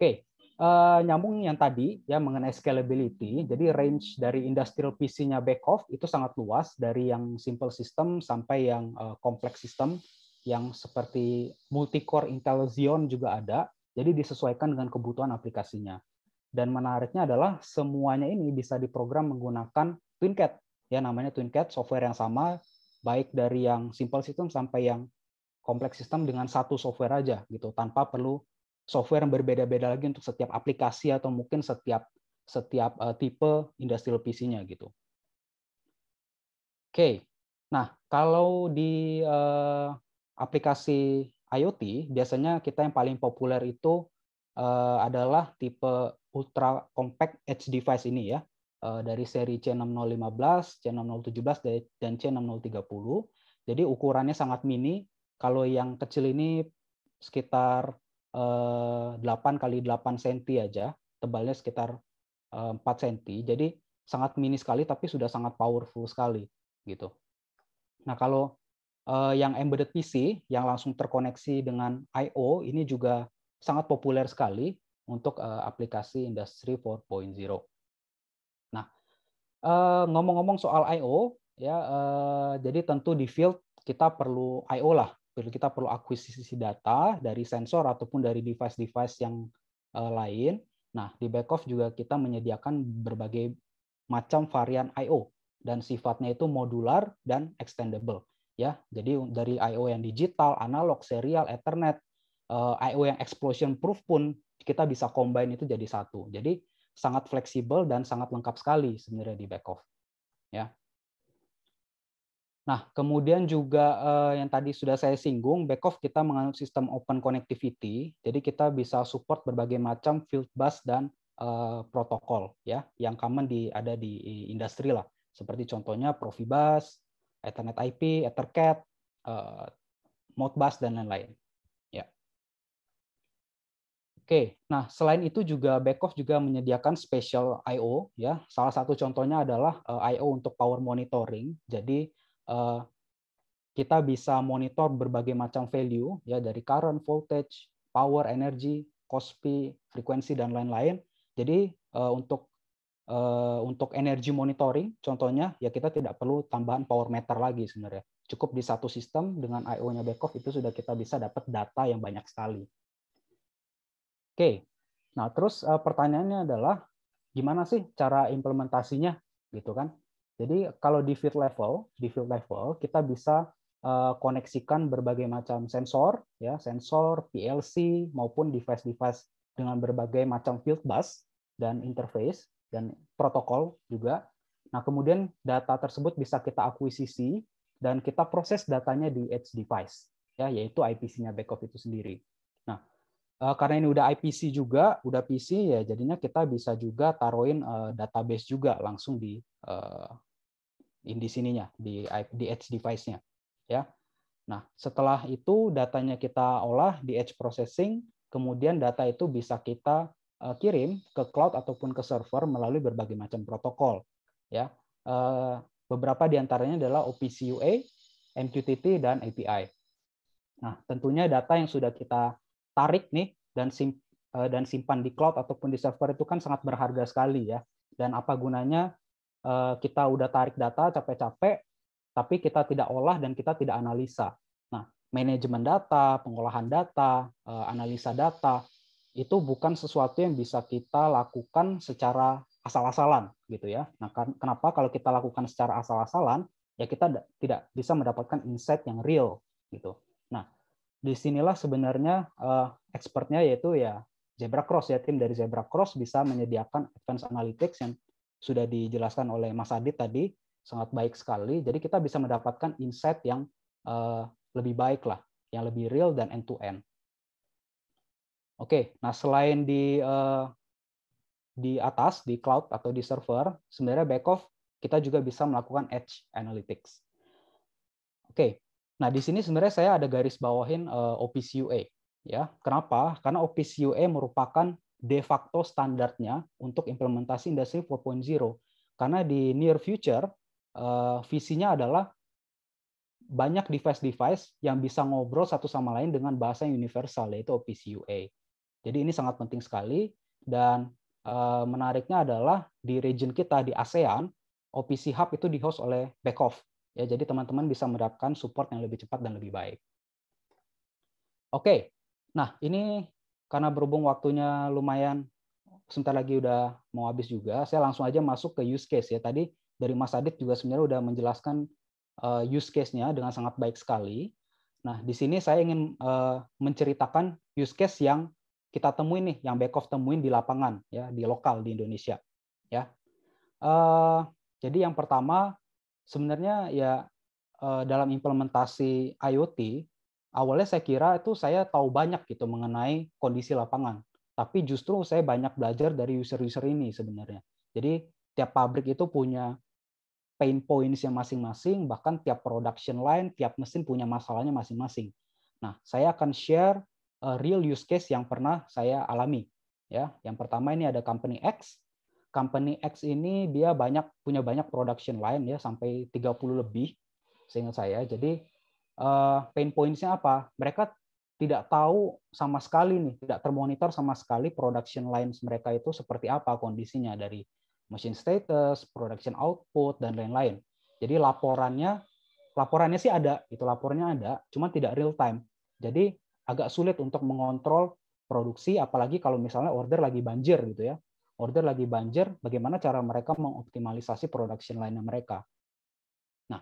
Oke, okay. uh, eh, nyambung yang tadi ya mengenai scalability. Jadi range dari industrial PC-nya off itu sangat luas dari yang simple system sampai yang uh, complex system yang seperti multi core Intel Xeon juga ada jadi disesuaikan dengan kebutuhan aplikasinya. Dan menariknya adalah semuanya ini bisa diprogram menggunakan TwinCat. Ya namanya TwinCat, software yang sama baik dari yang simple system sampai yang kompleks sistem dengan satu software aja gitu tanpa perlu software yang berbeda-beda lagi untuk setiap aplikasi atau mungkin setiap setiap uh, tipe industrial PC-nya gitu. Oke. Okay. Nah, kalau di uh, aplikasi IoT biasanya kita yang paling populer itu uh, adalah tipe ultra compact edge device ini ya uh, dari seri C6015, C6017 dan C6030. Jadi ukurannya sangat mini. Kalau yang kecil ini sekitar uh, eh, 8 kali 8 cm aja, tebalnya sekitar uh, 4 cm. Jadi sangat mini sekali tapi sudah sangat powerful sekali gitu. Nah, kalau Eh, yang embedded PC yang langsung terkoneksi dengan I/O ini juga sangat populer sekali untuk eh, aplikasi industri 4.0. Nah, eh, ngomong-ngomong soal I/O, ya jadi tentu di field kita perlu I/O lah, kita perlu akuisisi data dari sensor ataupun dari device-device yang lain. Nah, di Backoff juga kita menyediakan berbagai macam varian I/O dan sifatnya itu modular dan extendable ya. Jadi dari I/O yang digital, analog, serial, Ethernet, eh, I/O yang explosion proof pun kita bisa combine itu jadi satu. Jadi sangat fleksibel dan sangat lengkap sekali sebenarnya di back off, Ya. Nah, kemudian juga eh, yang tadi sudah saya singgung, back off kita menganut sistem open connectivity. Jadi kita bisa support berbagai macam field bus dan eh, protokol ya yang common di ada di industri lah. Seperti contohnya Profibus, Ethernet IP, EtherCAT, uh, eh, Modbus dan lain-lain. Ya. Oke, nah selain itu juga Backoff juga menyediakan special I/O. Ya, salah satu contohnya adalah uh, eh, I/O untuk power monitoring. Jadi uh, kita bisa monitor berbagai macam value ya dari current, voltage, power, energy, cost, frekuensi dan lain-lain. Jadi uh, untuk uh, untuk energi monitoring, contohnya ya kita tidak perlu tambahan power meter lagi sebenarnya. Cukup di satu sistem dengan I/O-nya Beckhoff itu sudah kita bisa dapat data yang banyak sekali. Oke, nah terus uh, pertanyaannya adalah gimana sih cara implementasinya gitu kan? Jadi kalau di field level, di field level kita bisa uh, koneksikan berbagai macam sensor, ya sensor, PLC maupun device-device dengan berbagai macam field bus dan interface dan protokol juga. Nah, kemudian data tersebut bisa kita akuisisi dan kita proses datanya di edge device, ya, yaitu IPC-nya backup itu sendiri. Nah, eh, karena ini udah IPC juga, udah PC ya, jadinya kita bisa juga taruhin eh, database juga langsung di eh, di sininya di di edge device-nya, ya. Nah, setelah itu datanya kita olah di edge processing, kemudian data itu bisa kita Eh, kirim ke cloud ataupun ke server melalui berbagai macam protokol. Ya, eh, beberapa diantaranya adalah OPC UA, MQTT, dan API. Nah, tentunya data yang sudah kita tarik nih dan sim eh, dan simpan di cloud ataupun di server itu kan sangat berharga sekali ya. Dan apa gunanya kita udah tarik data capek-capek, tapi kita tidak olah dan kita tidak analisa. Nah, manajemen data, pengolahan data, analisa data, itu bukan sesuatu yang bisa kita lakukan secara asal-asalan gitu ya. Nah, kan, kenapa kalau kita lakukan secara asal-asalan ya kita tidak bisa mendapatkan insight yang real gitu. Nah, disinilah sebenarnya uh, expertnya yaitu ya Zebra Cross ya tim dari Zebra Cross bisa menyediakan advanced analytics yang sudah dijelaskan oleh Mas Adit tadi sangat baik sekali. Jadi kita bisa mendapatkan insight yang uh, lebih baik lah, yang lebih real dan end to end. Oke, nah selain di uh, di atas di cloud atau di server, sebenarnya back off kita juga bisa melakukan edge analytics. Oke, nah di sini sebenarnya saya ada garis bawahin uh, eh, OPC UA ya. Kenapa? Karena OPC UA merupakan de facto standarnya untuk implementasi industri 4.0 karena di near future uh, visinya adalah banyak device-device yang bisa ngobrol satu sama lain dengan bahasa yang universal yaitu OPC UA. Jadi ini sangat penting sekali dan uh, menariknya adalah di region kita di ASEAN, OPC Hub itu dihost oleh Backoff Ya, jadi teman-teman bisa mendapatkan support yang lebih cepat dan lebih baik. Oke, nah ini karena berhubung waktunya lumayan sebentar lagi udah mau habis juga, saya langsung aja masuk ke use case ya. Tadi dari Mas Adit juga sebenarnya udah menjelaskan uh, use case-nya dengan sangat baik sekali. Nah, di sini saya ingin uh, menceritakan use case yang kita temuin nih yang back off temuin di lapangan ya di lokal di Indonesia ya uh, jadi yang pertama sebenarnya ya uh, dalam implementasi IoT awalnya saya kira itu saya tahu banyak gitu mengenai kondisi lapangan tapi justru saya banyak belajar dari user-user ini sebenarnya jadi tiap pabrik itu punya pain points yang masing-masing, bahkan tiap production line, tiap mesin punya masalahnya masing-masing. Nah, saya akan share Eh, real use case yang pernah saya alami. Ya, yang pertama ini ada company X. Company X ini dia banyak punya banyak production line ya sampai 30 lebih seingat saya. Jadi uh, pain pointsnya apa? Mereka tidak tahu sama sekali nih, tidak termonitor sama sekali production lines mereka itu seperti apa kondisinya dari machine status, production output dan lain-lain. Jadi laporannya laporannya sih ada, itu laporannya ada, cuma tidak real time. Jadi agak sulit untuk mengontrol produksi, apalagi kalau misalnya order lagi banjir gitu ya. Order lagi banjir, bagaimana cara mereka mengoptimalisasi production line mereka. Nah,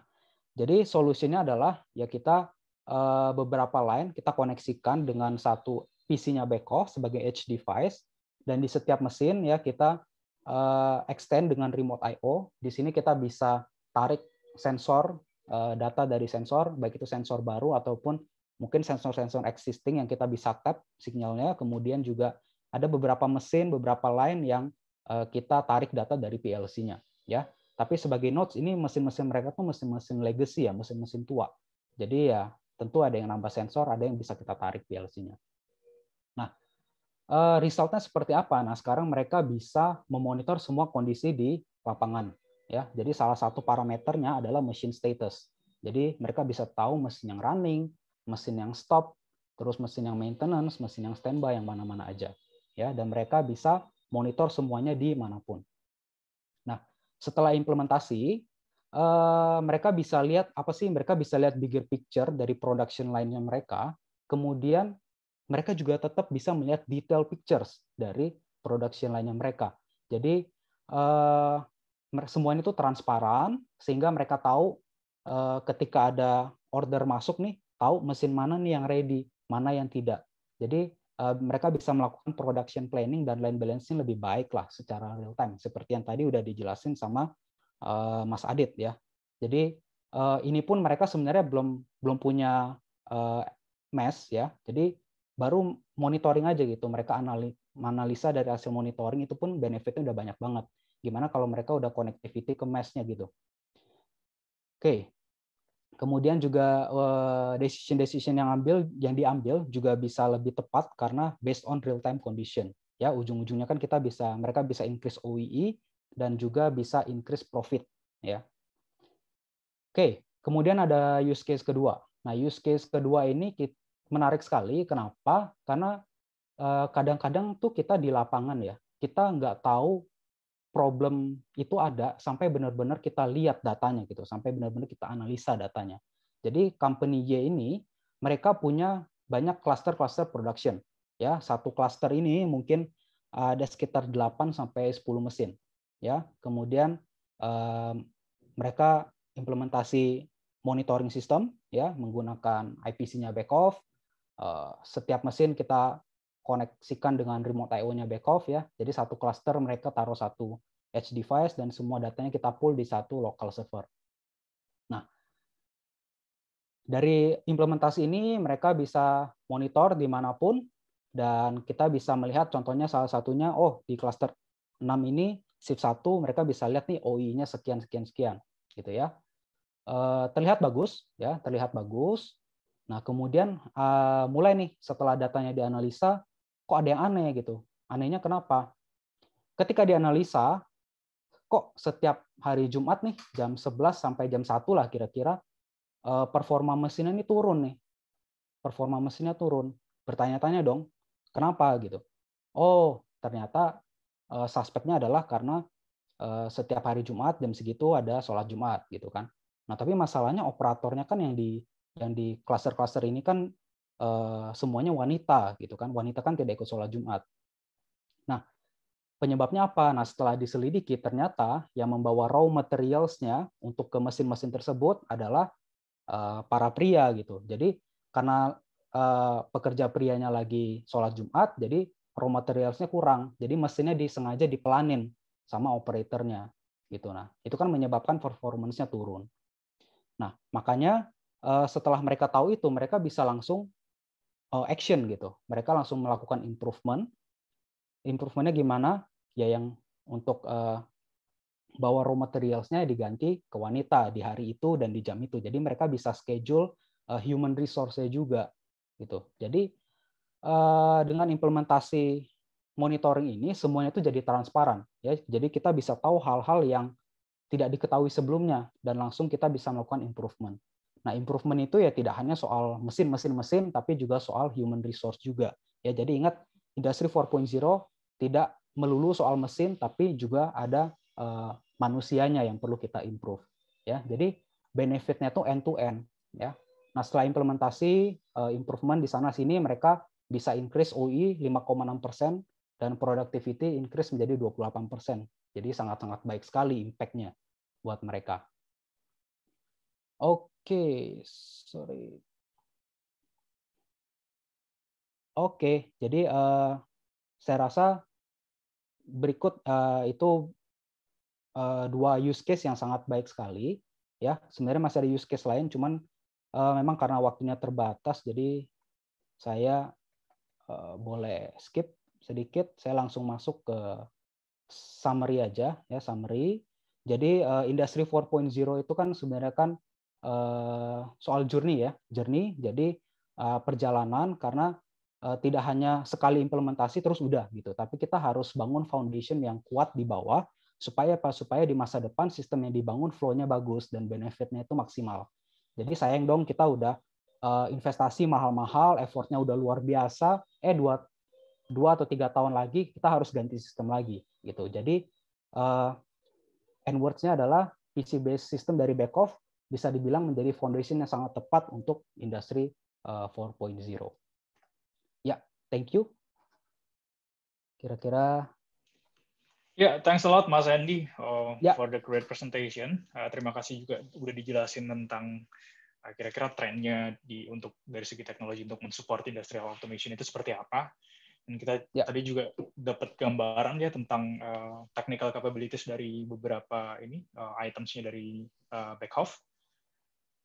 jadi solusinya adalah ya kita eh, beberapa line kita koneksikan dengan satu PC-nya backoff sebagai edge device dan di setiap mesin ya kita eh, extend dengan remote I/O. Di sini kita bisa tarik sensor eh, data dari sensor, baik itu sensor baru ataupun mungkin sensor-sensor existing yang kita bisa tap sinyalnya, kemudian juga ada beberapa mesin, beberapa line yang eh, kita tarik data dari PLC-nya, ya. Tapi sebagai notes ini mesin-mesin mereka tuh mesin-mesin legacy ya, mesin-mesin tua. Jadi ya tentu ada yang nambah sensor, ada yang bisa kita tarik PLC-nya. Nah, eh, resultnya seperti apa? Nah, sekarang mereka bisa memonitor semua kondisi di lapangan, ya. Jadi salah satu parameternya adalah machine status. Jadi mereka bisa tahu mesin yang running, mesin yang stop, terus mesin yang maintenance, mesin yang standby, yang mana-mana aja. ya Dan mereka bisa monitor semuanya di manapun. Nah, setelah implementasi, eh, mereka bisa lihat apa sih? Mereka bisa lihat bigger picture dari production line-nya mereka. Kemudian mereka juga tetap bisa melihat detail pictures dari production line-nya mereka. Jadi eh, semuanya itu transparan sehingga mereka tahu eh, ketika ada order masuk nih, tahu mesin mana nih yang ready, mana yang tidak. Jadi uh, mereka bisa melakukan production planning dan line balancing lebih baik lah secara real time, seperti yang tadi udah dijelasin sama uh, Mas Adit ya. Jadi uh, ini pun mereka sebenarnya belum belum punya uh, mesh ya. Jadi baru monitoring aja gitu. Mereka analis analisa dari hasil monitoring itu pun benefitnya udah banyak banget. Gimana kalau mereka udah connectivity ke mesh gitu. Oke, okay. Kemudian juga eh, decision-decision yang ambil yang diambil juga bisa lebih tepat karena based on real time condition. Ya, ujung-ujungnya kan kita bisa mereka bisa increase OEE e dan juga bisa increase profit, ya. Oke, kemudian ada use case kedua. Nah, use case kedua ini menarik sekali. Kenapa? Karena eh, kadang-kadang tuh kita di lapangan ya, kita nggak tahu problem itu ada sampai benar-benar kita lihat datanya gitu, sampai benar-benar kita analisa datanya. Jadi company Y ini mereka punya banyak cluster-cluster production. Ya, satu cluster ini mungkin eh, ada sekitar 8 sampai 10 mesin. Ya, kemudian um, mereka implementasi monitoring system ya menggunakan IPC-nya off. Uh, setiap mesin kita koneksikan dengan remote I/O-nya Backoff ya. Jadi satu cluster mereka taruh satu edge device dan semua datanya kita pull di satu local server. Nah, dari implementasi ini mereka bisa monitor dimanapun dan kita bisa melihat contohnya salah satunya oh di cluster 6 ini shift 1 mereka bisa lihat nih OI-nya sekian sekian sekian gitu ya. Eh, terlihat bagus ya, terlihat bagus. Nah, kemudian eh, mulai nih setelah datanya dianalisa, kok ada yang aneh gitu. Anehnya kenapa? Ketika dianalisa, kok setiap hari Jumat nih jam 11 sampai jam 1 lah kira-kira eh, performa mesinnya ini turun nih. Performa mesinnya turun. Bertanya-tanya dong, kenapa gitu. Oh, ternyata eh, suspeknya adalah karena eh, setiap hari Jumat jam segitu ada sholat Jumat gitu kan. Nah tapi masalahnya operatornya kan yang di yang di cluster-cluster ini kan Eh, semuanya wanita gitu kan wanita kan tidak ikut sholat Jumat nah penyebabnya apa nah setelah diselidiki ternyata yang membawa raw materialsnya untuk ke mesin-mesin tersebut adalah eh, para pria gitu jadi karena uh, pekerja prianya lagi sholat Jumat jadi raw materialsnya kurang jadi mesinnya disengaja dipelanin sama operatornya gitu nah itu kan menyebabkan performancenya turun nah makanya setelah mereka tahu itu mereka bisa langsung Eh, action gitu. Mereka langsung melakukan improvement. Improvementnya gimana? Ya yang untuk eh, bawa raw materialsnya diganti ke wanita di hari itu dan di jam itu. Jadi mereka bisa schedule eh, human resource-nya juga gitu. Jadi dengan implementasi monitoring ini semuanya itu jadi transparan ya. Jadi kita bisa tahu hal-hal yang tidak diketahui sebelumnya dan langsung kita bisa melakukan improvement. Nah, improvement itu ya tidak hanya soal mesin-mesin-mesin, tapi juga soal human resource juga. Ya, jadi ingat industri 4.0 tidak melulu soal mesin, tapi juga ada uh, manusianya yang perlu kita improve. Ya, jadi benefitnya itu end to end. Ya, nah setelah implementasi uh, improvement di sana sini mereka bisa increase OI e 5,6 persen dan productivity increase menjadi 28 persen. Jadi sangat-sangat baik sekali impact-nya buat mereka. Oke, sorry. Oke, jadi uh, saya rasa berikut uh, itu uh, dua use case yang sangat baik sekali. Ya, sebenarnya masih ada use case lain, cuman uh, memang karena waktunya terbatas, jadi saya uh, boleh skip sedikit. Saya langsung masuk ke summary aja, ya summary. Jadi uh, industri 4.0 itu kan sebenarnya kan Eh, soal journey ya, journey. Jadi eh, perjalanan karena eh, tidak hanya sekali implementasi terus udah gitu, tapi kita harus bangun foundation yang kuat di bawah supaya apa? Supaya di masa depan sistem yang dibangun flow-nya bagus dan benefitnya itu maksimal. Jadi sayang dong kita udah investasi mahal-mahal, effortnya udah luar biasa, eh dua dua atau tiga tahun lagi kita harus ganti sistem lagi gitu. Jadi uh, N words-nya adalah PC based system dari back-off bisa dibilang menjadi foundation yang sangat tepat untuk industri 4.0. Eh, ya, thank you. Kira-kira Ya, yeah, thanks a lot Mas Andy uh, oh, yeah. for the great presentation. Uh, terima kasih juga udah dijelasin tentang eh, kira-kira uh, trennya di untuk dari segi teknologi untuk mensupport industrial automation itu seperti apa. Dan kita yeah. tadi juga dapat gambaran ya tentang uh, technical capabilities dari beberapa ini uh, itemsnya dari uh, Beckhoff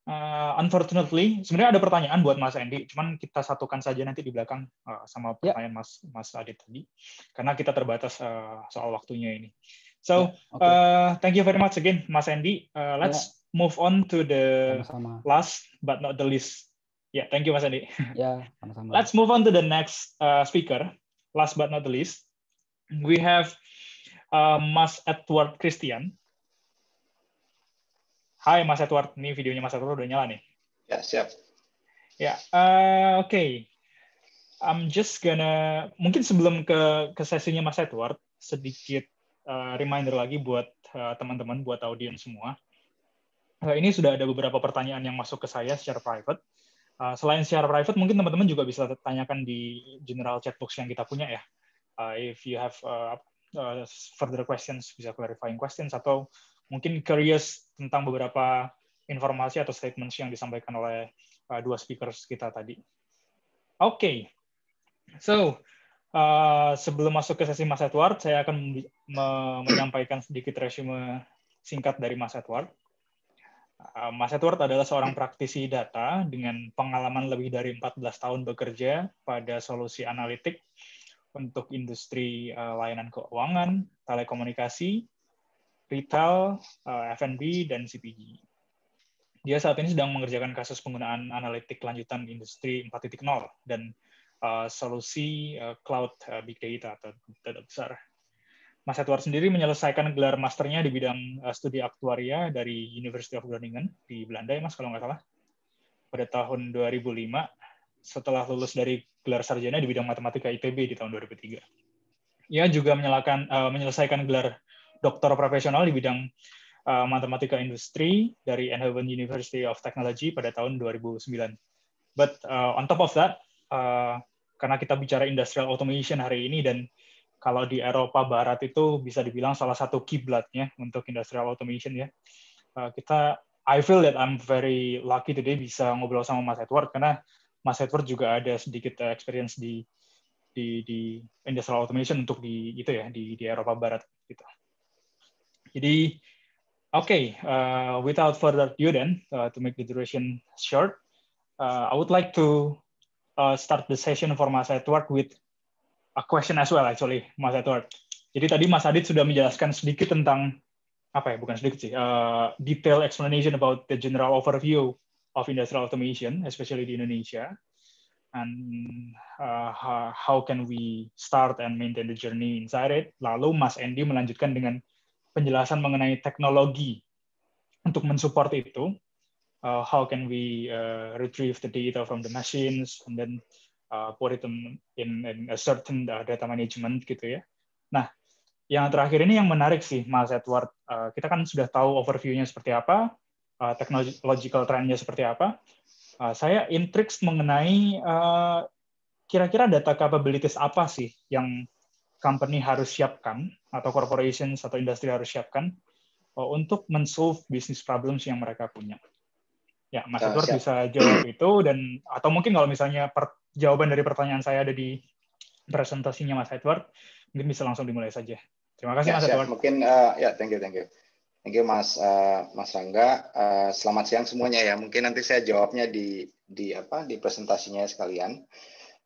uh, unfortunately sebenarnya ada pertanyaan buat Mas Andy, cuman kita satukan saja nanti di belakang uh, sama ya. pertanyaan yeah. Mas Mas Adit tadi, karena kita terbatas uh, soal waktunya ini. So yeah, okay. uh, thank you very much again, Mas Andy. Uh, let's yeah. move on to the sama -sama. last but not the least. Yeah, thank you Mas Andy. Yeah, sama-sama. Let's move on to the next uh, speaker. Last but not the least, we have uh, Mas Edward Christian. Hai Mas Edward, ini videonya Mas Edward udah nyala nih. Ya, siap. Ya, uh, oke. Okay. I'm just gonna mungkin sebelum ke ke sesinya Mas Edward sedikit uh, reminder lagi buat eh, teman-teman, uh, buat audiens semua. Uh, ini sudah ada beberapa pertanyaan yang masuk ke saya secara private. Uh, selain secara private, mungkin teman-teman juga bisa tanyakan di general chatbox yang kita punya ya. Uh, if you have uh, uh, further questions, bisa clarifying questions atau mungkin curious tentang beberapa informasi atau statements yang disampaikan oleh uh, dua speakers kita tadi. Oke, okay. so uh, sebelum masuk ke sesi Mas Edward, saya akan me menyampaikan sedikit resume singkat dari Mas Edward. Uh, Mas Edward adalah seorang praktisi data dengan pengalaman lebih dari 14 tahun bekerja pada solusi analitik untuk industri uh, layanan keuangan, telekomunikasi, retail, eh, F&B, dan CPG. Dia saat ini sedang mengerjakan kasus penggunaan analitik lanjutan industri 4.0 dan eh, solusi eh, cloud uh, big data atau data besar. Mas Edward sendiri menyelesaikan gelar masternya di bidang studi aktuaria dari University of Groningen di Belanda, ya Mas, kalau nggak salah, pada tahun 2005 setelah lulus dari gelar sarjana di bidang matematika ITB di tahun 2003. Ia juga menyalakan, menyelesaikan gelar doktor profesional di bidang eh, matematika industri dari Eindhoven University of Technology pada tahun 2009. But uh, on top of that, uh, karena kita bicara industrial automation hari ini dan kalau di Eropa Barat itu bisa dibilang salah satu kiblatnya untuk industrial automation ya. Uh, kita I feel that I'm very lucky today bisa ngobrol sama Mas Edward karena Mas Edward juga ada sedikit experience di di di industrial automation untuk di itu ya di di Eropa Barat gitu. Jadi, oke, okay, uh, without further ado then, uh, to make the duration short, uh, I would like to uh, start the session for Mas Edward with a question as well actually, Mas Edward. Jadi tadi Mas Adit sudah menjelaskan sedikit tentang apa ya, bukan sedikit sih, uh, detail explanation about the general overview of industrial automation, especially di Indonesia, and uh, how, can we start and maintain the journey inside it. Lalu Mas Andy melanjutkan dengan penjelasan mengenai teknologi untuk mensupport itu. Uh, how can we uh, retrieve the data from the machines and then uh, put it in, in, a certain uh, data management gitu ya. Nah, yang terakhir ini yang menarik sih Mas Edward. Uh, kita kan sudah tahu overview-nya seperti apa, uh, technological trend-nya seperti apa. Uh, saya intrigued mengenai kira uh, kira-kira data capabilities apa sih yang company harus siapkan atau corporation atau industri harus siapkan eh, untuk men-solve bisnis problems yang mereka punya. Ya, Mas ah, Edward bisa jawab itu dan atau mungkin kalau misalnya per, jawaban dari pertanyaan saya ada di presentasinya Mas Edward, mungkin bisa langsung dimulai saja. Terima kasih ya, Mas Edward. Mungkin uh, ya, thank you, thank you. Thank you Mas uh, Mas Rangga. Uh, selamat siang semuanya ya. Mungkin nanti saya jawabnya di di apa di presentasinya sekalian.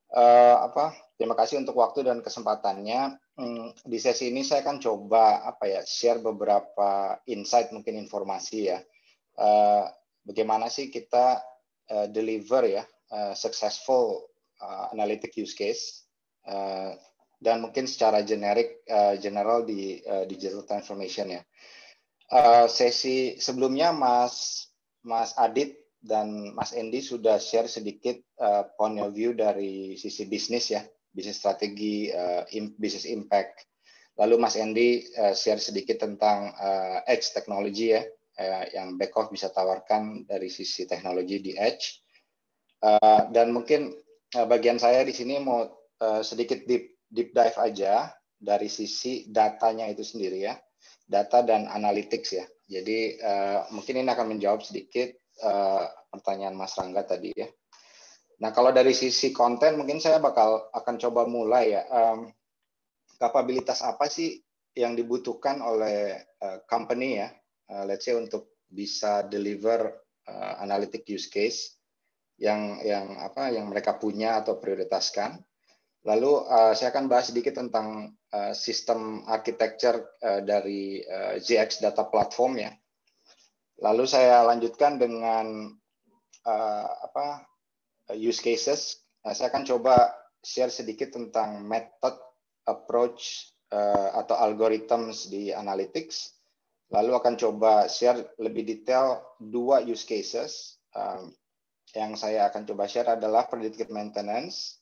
Uh, apa Terima kasih untuk waktu dan kesempatannya. Hmm, di sesi ini saya akan coba apa ya share beberapa insight mungkin informasi ya. Eh, bagaimana sih kita eh, deliver ya eh, successful analytic use case dan mungkin secara generik general di digital transformation ya. Sesi sebelumnya Mas Mas Adit dan Mas Endi sudah share sedikit point of view dari sisi bisnis ya bisnis strategi, uh, eh, in, bisnis impact. Lalu Mas Andy uh, share sedikit tentang uh, edge technology ya, uh, yang Backoff bisa tawarkan dari sisi teknologi di edge. Uh, dan mungkin uh, bagian saya di sini mau uh, sedikit deep deep dive aja dari sisi datanya itu sendiri ya, data dan analytics ya. Jadi uh, mungkin ini akan menjawab sedikit uh, pertanyaan Mas Rangga tadi ya. Nah kalau dari sisi konten mungkin saya bakal akan coba mulai ya. Um, kapabilitas apa sih yang dibutuhkan oleh uh, company ya? Uh, let's say untuk bisa deliver uh, analytic use case yang yang apa yang mereka punya atau prioritaskan. Lalu uh, saya akan bahas sedikit tentang uh, sistem architecture uh, dari uh, ZX Data Platform ya. Lalu saya lanjutkan dengan uh, apa Uh, use cases, nah, saya akan coba share sedikit tentang method, approach, uh, atau algorithms di analytics. Lalu akan coba share lebih detail dua use cases. Um, yang saya akan coba share adalah predictive maintenance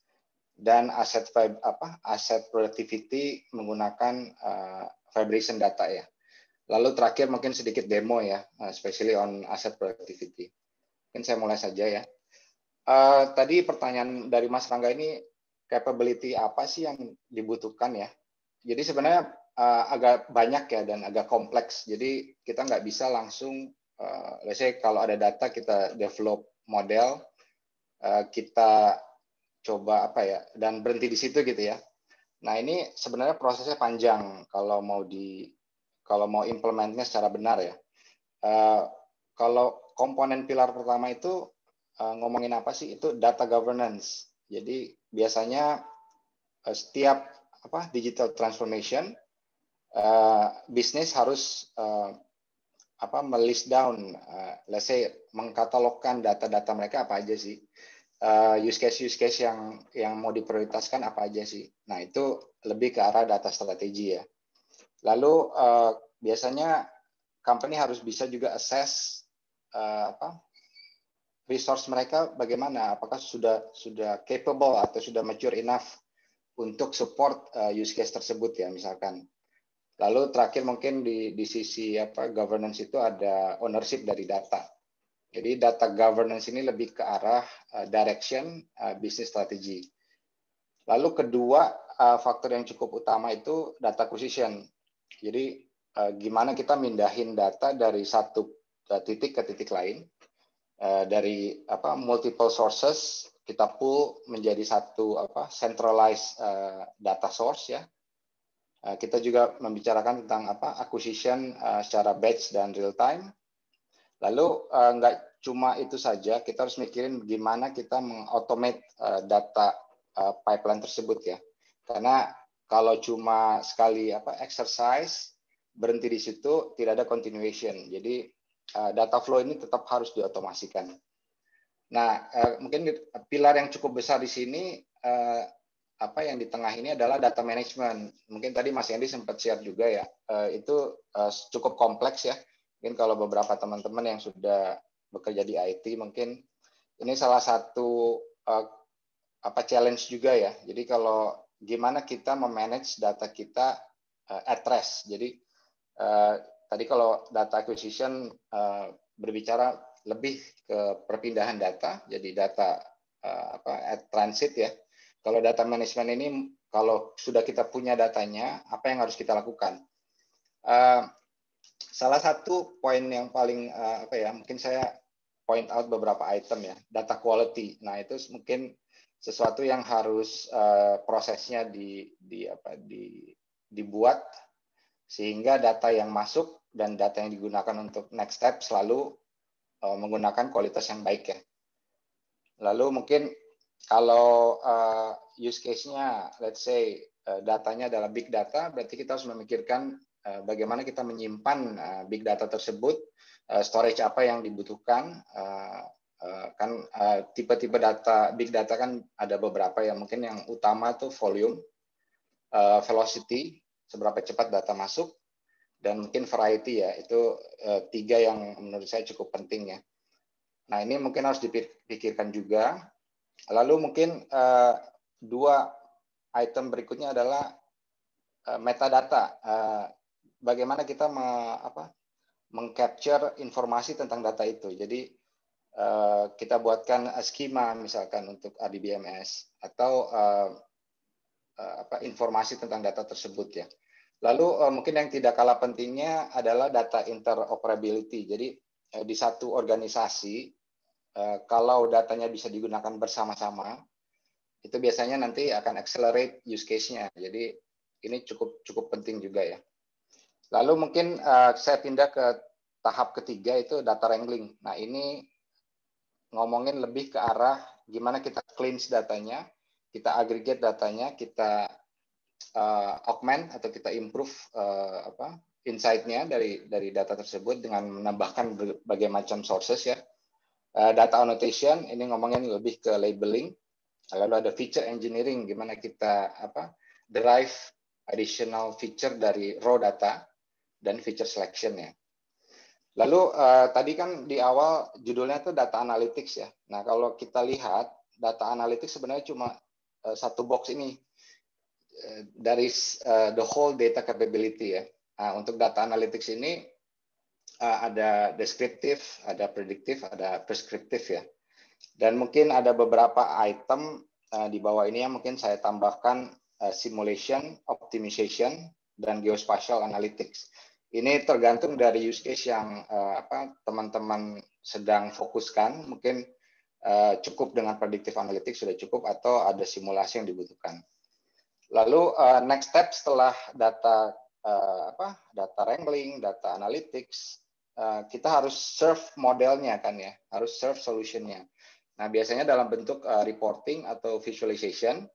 dan aset apa Asset productivity menggunakan uh, vibration data ya. Lalu terakhir mungkin sedikit demo ya, uh, especially on asset productivity. Mungkin saya mulai saja ya. Eh, tadi pertanyaan dari Mas Rangga ini capability apa sih yang dibutuhkan ya? Jadi sebenarnya uh, agak banyak ya dan agak kompleks. Jadi kita nggak bisa langsung, uh, kalau ada data kita develop model, uh, kita coba apa ya dan berhenti di situ gitu ya. Nah ini sebenarnya prosesnya panjang kalau mau di kalau mau implementnya secara benar ya. Uh, kalau komponen pilar pertama itu Eh, ngomongin apa sih itu data governance. Jadi biasanya eh, setiap apa digital transformation uh, bisnis harus uh, apa melist down, uh, let's say mengkatalogkan data-data mereka apa aja sih, uh, use case use case yang yang mau diprioritaskan apa aja sih. Nah itu lebih ke arah data strategi ya. Lalu uh, biasanya company harus bisa juga assess uh, apa resource mereka bagaimana? Apakah sudah sudah capable atau sudah mature enough untuk support uh, use case tersebut ya misalkan. Lalu terakhir mungkin di di sisi apa governance itu ada ownership dari data. Jadi data governance ini lebih ke arah eh, direction uh, business strategy. Lalu kedua faktor yang cukup utama itu data acquisition. Jadi gimana kita mindahin data dari satu titik ke titik lain Eh, dari apa multiple sources kita pull menjadi satu apa centralized uh, data source ya. Uh, kita juga membicarakan tentang apa acquisition uh, secara batch dan real time. Lalu uh, nggak cuma itu saja, kita harus mikirin gimana kita mengautomate uh, data uh, pipeline tersebut ya. Karena kalau cuma sekali apa exercise berhenti di situ tidak ada continuation. Jadi Eh, data flow ini tetap harus diotomasikan. Nah, eh, mungkin pilar yang cukup besar di sini eh, apa yang di tengah ini adalah data management. Mungkin tadi Mas Yandi sempat share juga ya, itu cukup kompleks ya. Mungkin kalau beberapa teman-teman yang sudah bekerja di IT mungkin ini salah satu apa challenge juga ya. Jadi kalau gimana kita memanage data kita at rest. Jadi tadi kalau data acquisition uh, berbicara lebih ke perpindahan data, jadi data uh, apa at transit ya. Kalau data management ini kalau sudah kita punya datanya, apa yang harus kita lakukan? Uh, salah satu poin yang paling uh, apa ya, mungkin saya point out beberapa item ya, data quality. Nah, itu mungkin sesuatu yang harus uh, prosesnya di di apa di dibuat sehingga data yang masuk dan data yang digunakan untuk next step selalu uh, menggunakan kualitas yang baik ya. Lalu mungkin kalau uh, use case-nya, let's say uh, datanya adalah big data, berarti kita harus memikirkan uh, bagaimana kita menyimpan uh, big data tersebut, uh, storage apa yang dibutuhkan. Uh, uh, kan tipe-tipe uh, data big data kan ada beberapa ya mungkin yang utama tuh volume, uh, velocity, seberapa cepat data masuk, dan mungkin variety ya itu uh, tiga yang menurut saya cukup penting ya. Nah ini mungkin harus dipikirkan juga. Lalu mungkin uh, dua item berikutnya adalah uh, metadata. Uh, bagaimana kita me, apa, mengcapture informasi tentang data itu. Jadi uh, kita buatkan skema misalkan untuk RDBMS atau uh, uh, apa, informasi tentang data tersebut ya. Lalu uh, mungkin yang tidak kalah pentingnya adalah data interoperability. Jadi uh, di satu organisasi uh, kalau datanya bisa digunakan bersama-sama itu biasanya nanti akan accelerate use case-nya. Jadi ini cukup cukup penting juga ya. Lalu mungkin uh, saya pindah ke tahap ketiga itu data wrangling. Nah, ini ngomongin lebih ke arah gimana kita cleanse datanya, kita aggregate datanya, kita uh, augment atau kita improve uh, apa insight-nya dari dari data tersebut dengan menambahkan berbagai macam sources ya. Uh, data annotation ini ngomongin lebih ke labeling. Lalu ada feature engineering gimana kita apa derive additional feature dari raw data dan feature selection ya. Lalu uh, tadi kan di awal judulnya itu data analytics ya. Nah, kalau kita lihat data analytics sebenarnya cuma satu box ini dari uh, the whole data capability ya. Nah, untuk data analytics ini uh, ada deskriptif, ada prediktif, ada preskriptif ya. Dan mungkin ada beberapa item uh, di bawah ini yang mungkin saya tambahkan uh, simulation, optimization, dan geospatial analytics. Ini tergantung dari use case yang uh, apa teman-teman sedang fokuskan. Mungkin uh, cukup dengan predictive analytics sudah cukup atau ada simulasi yang dibutuhkan. Lalu uh, next step setelah data uh, apa data wrangling, data analytics, uh, kita harus serve modelnya kan ya, harus serve solutionnya. Nah biasanya dalam bentuk uh, reporting atau visualization.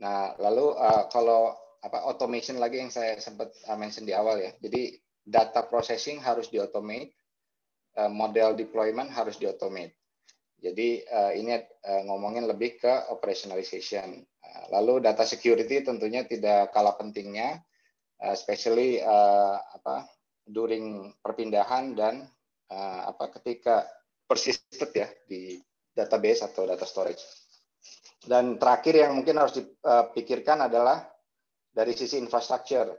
Nah lalu uh, kalau apa automation lagi yang saya sempat uh, mention di awal ya. Jadi data processing harus diautomate, uh, model deployment harus diautomate. Jadi uh, ini uh, ngomongin lebih ke operationalization. Uh, lalu data security tentunya tidak kalah pentingnya, uh, especially uh, apa during perpindahan dan uh, apa ketika persisted ya di database atau data storage. Dan terakhir yang mungkin harus dipikirkan adalah dari sisi infrastructure,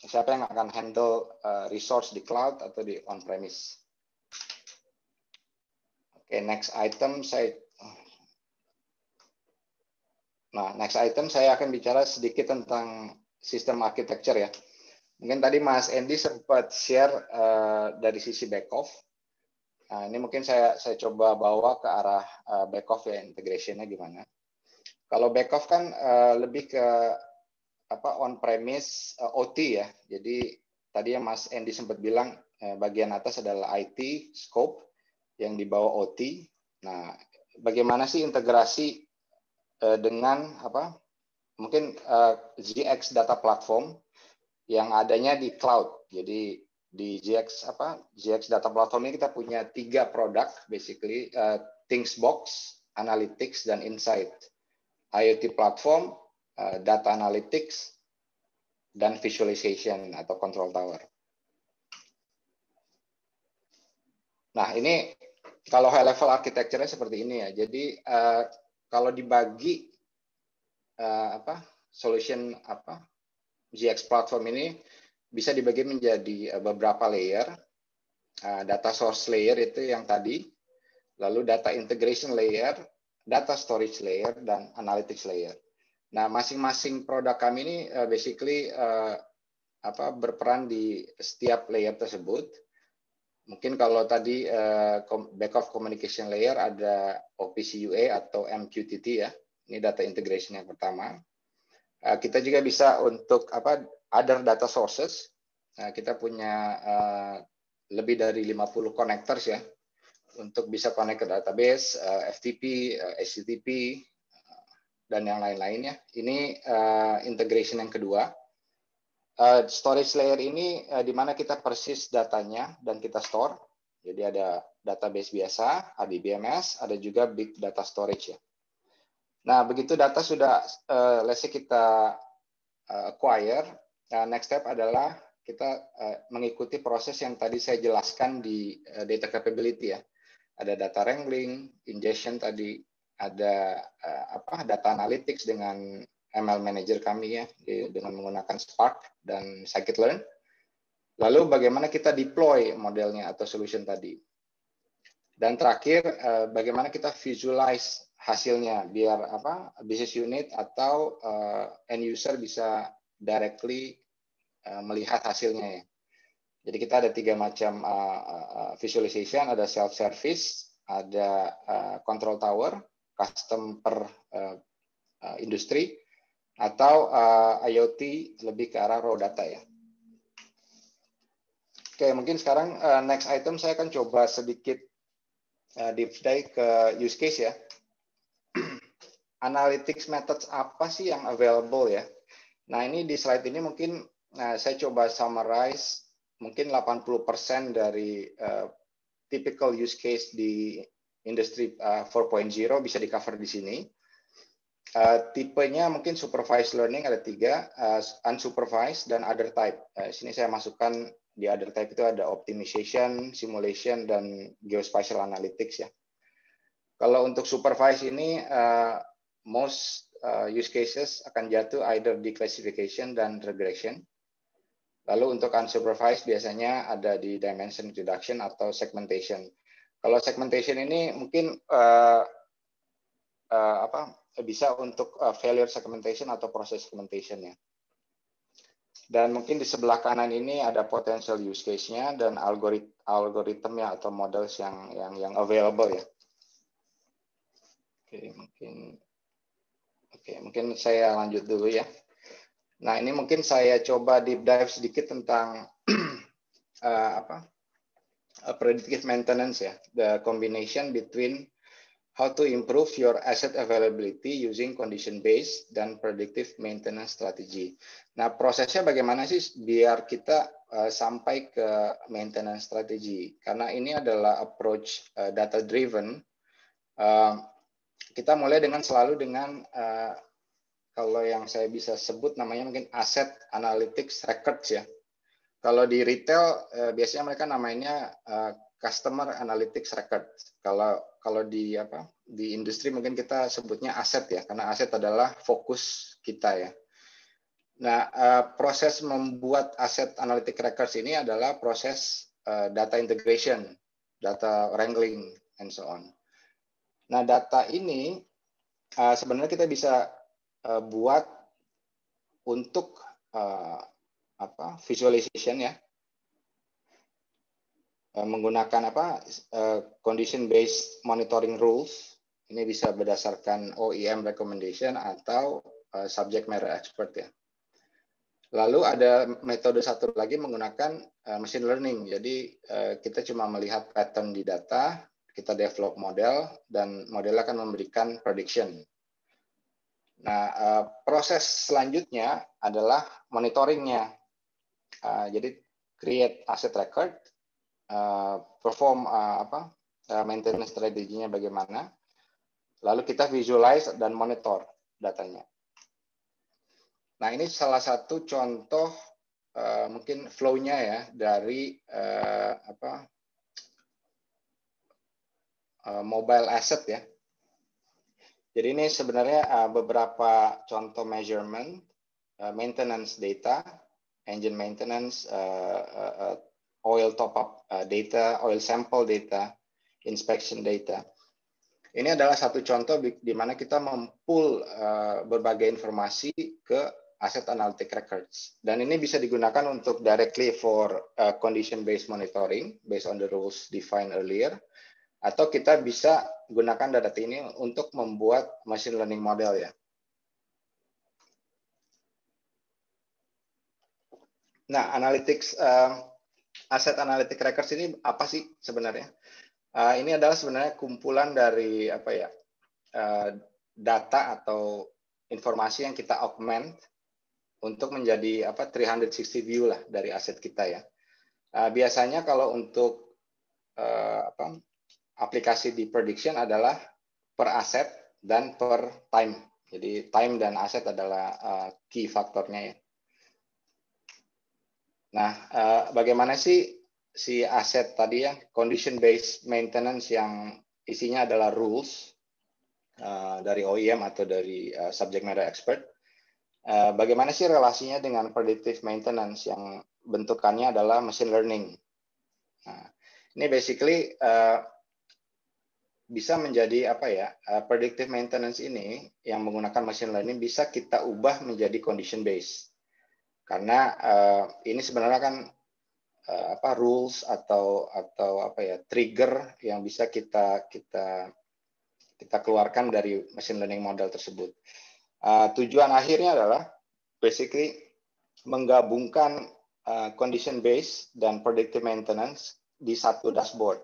siapa yang akan handle resource di cloud atau di on-premise Oke, next item saya Nah, next item saya akan bicara sedikit tentang sistem architecture ya. Mungkin tadi Mas Endi sempat share uh, dari sisi back off. Nah, ini mungkin saya saya coba bawa ke arah uh, back off ya integration-nya gimana. Kalau back off kan uh, lebih ke apa on premise uh, OT ya. Jadi tadi yang Mas Endi sempat bilang uh, bagian atas adalah IT scope, yang dibawa OT. Nah, bagaimana sih integrasi eh, dengan apa? Mungkin eh, ZX data platform yang adanya di cloud. Jadi di ZX apa ZX data platform ini kita punya tiga produk basically eh, Things Box, Analytics dan Insight. IoT platform, uh, data analytics dan visualization atau control tower. Nah, ini kalau high level architecture-nya seperti ini ya. Jadi uh, kalau dibagi uh, apa solution apa GX platform ini bisa dibagi menjadi eh, beberapa layer. Uh, data source layer itu yang tadi, lalu data integration layer, data storage layer dan analytics layer. Nah, masing-masing produk kami ini uh, basically uh, apa berperan di setiap layer tersebut mungkin kalau tadi uh, back of communication layer ada OPC UA atau MQTT ya. Ini data integration yang pertama. Uh, kita juga bisa untuk apa other data sources. Uh, kita punya uh, lebih dari 50 connectors ya untuk bisa connect ke database, uh, FTP, uh, HTTP, dan yang lain-lainnya. Ini uh, integration yang kedua Eh, storage layer ini uh, di mana kita persis datanya dan kita store. Jadi ada database biasa, ABBMS, ada juga big data storage ya. Nah, begitu data sudah uh, let's say kita uh, acquire, uh, next step adalah kita uh, mengikuti proses yang tadi saya jelaskan di uh, data capability ya. Ada data wrangling, ingestion tadi, ada uh, apa data analytics dengan ML Manager kami ya dengan menggunakan Spark dan scikit-learn. Lalu bagaimana kita deploy modelnya atau solution tadi. Dan terakhir eh, bagaimana kita visualize hasilnya biar apa business unit atau eh, end user bisa directly eh, melihat hasilnya ya. Jadi kita ada tiga macam visualization, ada self service, ada control tower, custom per industri, atau uh, IoT lebih ke arah raw data ya. Oke, mungkin sekarang uh, next item saya akan coba sedikit uh, deep dive ke use case ya. Analytics methods apa sih yang available ya? Nah, ini di slide ini mungkin nah, saya coba summarize mungkin 80% dari uh, typical use case di industri uh, 4.0 bisa di cover di sini Uh, tipenya mungkin supervised learning ada tiga, uh, unsupervised dan other type. Uh, sini saya masukkan di other type itu ada optimization, simulation, dan geospatial analytics ya. Kalau untuk supervised ini uh, most uh, use cases akan jatuh either di classification dan regression. Lalu untuk unsupervised biasanya ada di dimension reduction atau segmentation. Kalau segmentation ini mungkin uh, uh, apa bisa untuk uh, failure segmentation atau proses segmentationnya. Dan mungkin di sebelah kanan ini ada potential use case-nya dan algorit algoritmnya atau models yang yang yang available ya. Oke, mungkin Oke, mungkin saya lanjut dulu ya. Nah, ini mungkin saya coba deep dive sedikit tentang uh, apa? Uh, predictive maintenance ya, the combination between how to improve your asset availability using condition-based dan predictive maintenance strategy. Nah, prosesnya bagaimana sih biar kita uh, sampai ke maintenance strategy? Karena ini adalah approach uh, data-driven. Uh, kita mulai dengan selalu dengan uh, kalau yang saya bisa sebut namanya mungkin asset analytics records ya. Kalau di retail uh, biasanya mereka namanya uh, customer analytics record. Kalau kalau di apa di industri mungkin kita sebutnya aset ya, karena aset adalah fokus kita ya. Nah, eh, proses membuat aset Analytics records ini adalah proses eh, data integration, data wrangling, and so on. Nah, data ini eh, sebenarnya kita bisa buat untuk apa visualization ya Eh, menggunakan apa eh, condition based monitoring rules ini bisa berdasarkan OEM recommendation atau eh, subject matter expert ya. Lalu ada metode satu lagi menggunakan machine learning. Jadi kita cuma melihat pattern di data, kita develop model dan model akan memberikan prediction. Nah, proses selanjutnya adalah monitoringnya. Jadi create asset record, Eh, perform uh, apa uh, maintenance strateginya bagaimana. Lalu kita visualize dan monitor datanya. Nah ini salah satu contoh uh, mungkin flownya ya dari uh, apa uh, mobile asset ya. Jadi ini sebenarnya uh, beberapa contoh measurement, uh, maintenance data, engine maintenance, uh, uh, oil top-up uh, data, oil sample data, inspection data. Ini adalah satu contoh di mana kita mempool uh, berbagai informasi ke asset analytic records. Dan ini bisa digunakan untuk directly for uh, condition-based monitoring based on the rules defined earlier. Atau kita bisa gunakan data ini untuk membuat machine learning model ya. Nah, analytics uh, aset analitik records ini apa sih sebenarnya? Uh, ini adalah sebenarnya kumpulan dari apa ya uh, data atau informasi yang kita augment untuk menjadi apa 360 view lah dari aset kita ya. Uh, biasanya kalau untuk uh, apa aplikasi di prediction adalah per aset dan per time. Jadi time dan aset adalah uh, key faktornya ya. Nah, uh, bagaimana sih si aset tadi ya condition based maintenance yang isinya adalah rules uh, dari OEM atau dari uh, subject matter expert. Uh, bagaimana sih relasinya dengan predictive maintenance yang bentukannya adalah machine learning? Nah, ini basically uh, bisa menjadi apa ya uh, predictive maintenance ini yang menggunakan machine learning bisa kita ubah menjadi condition based karena uh, ini sebenarnya kan uh, apa rules atau atau apa ya trigger yang bisa kita kita kita keluarkan dari machine learning model tersebut. Uh, tujuan akhirnya adalah basically menggabungkan uh, condition base dan predictive maintenance di satu dashboard.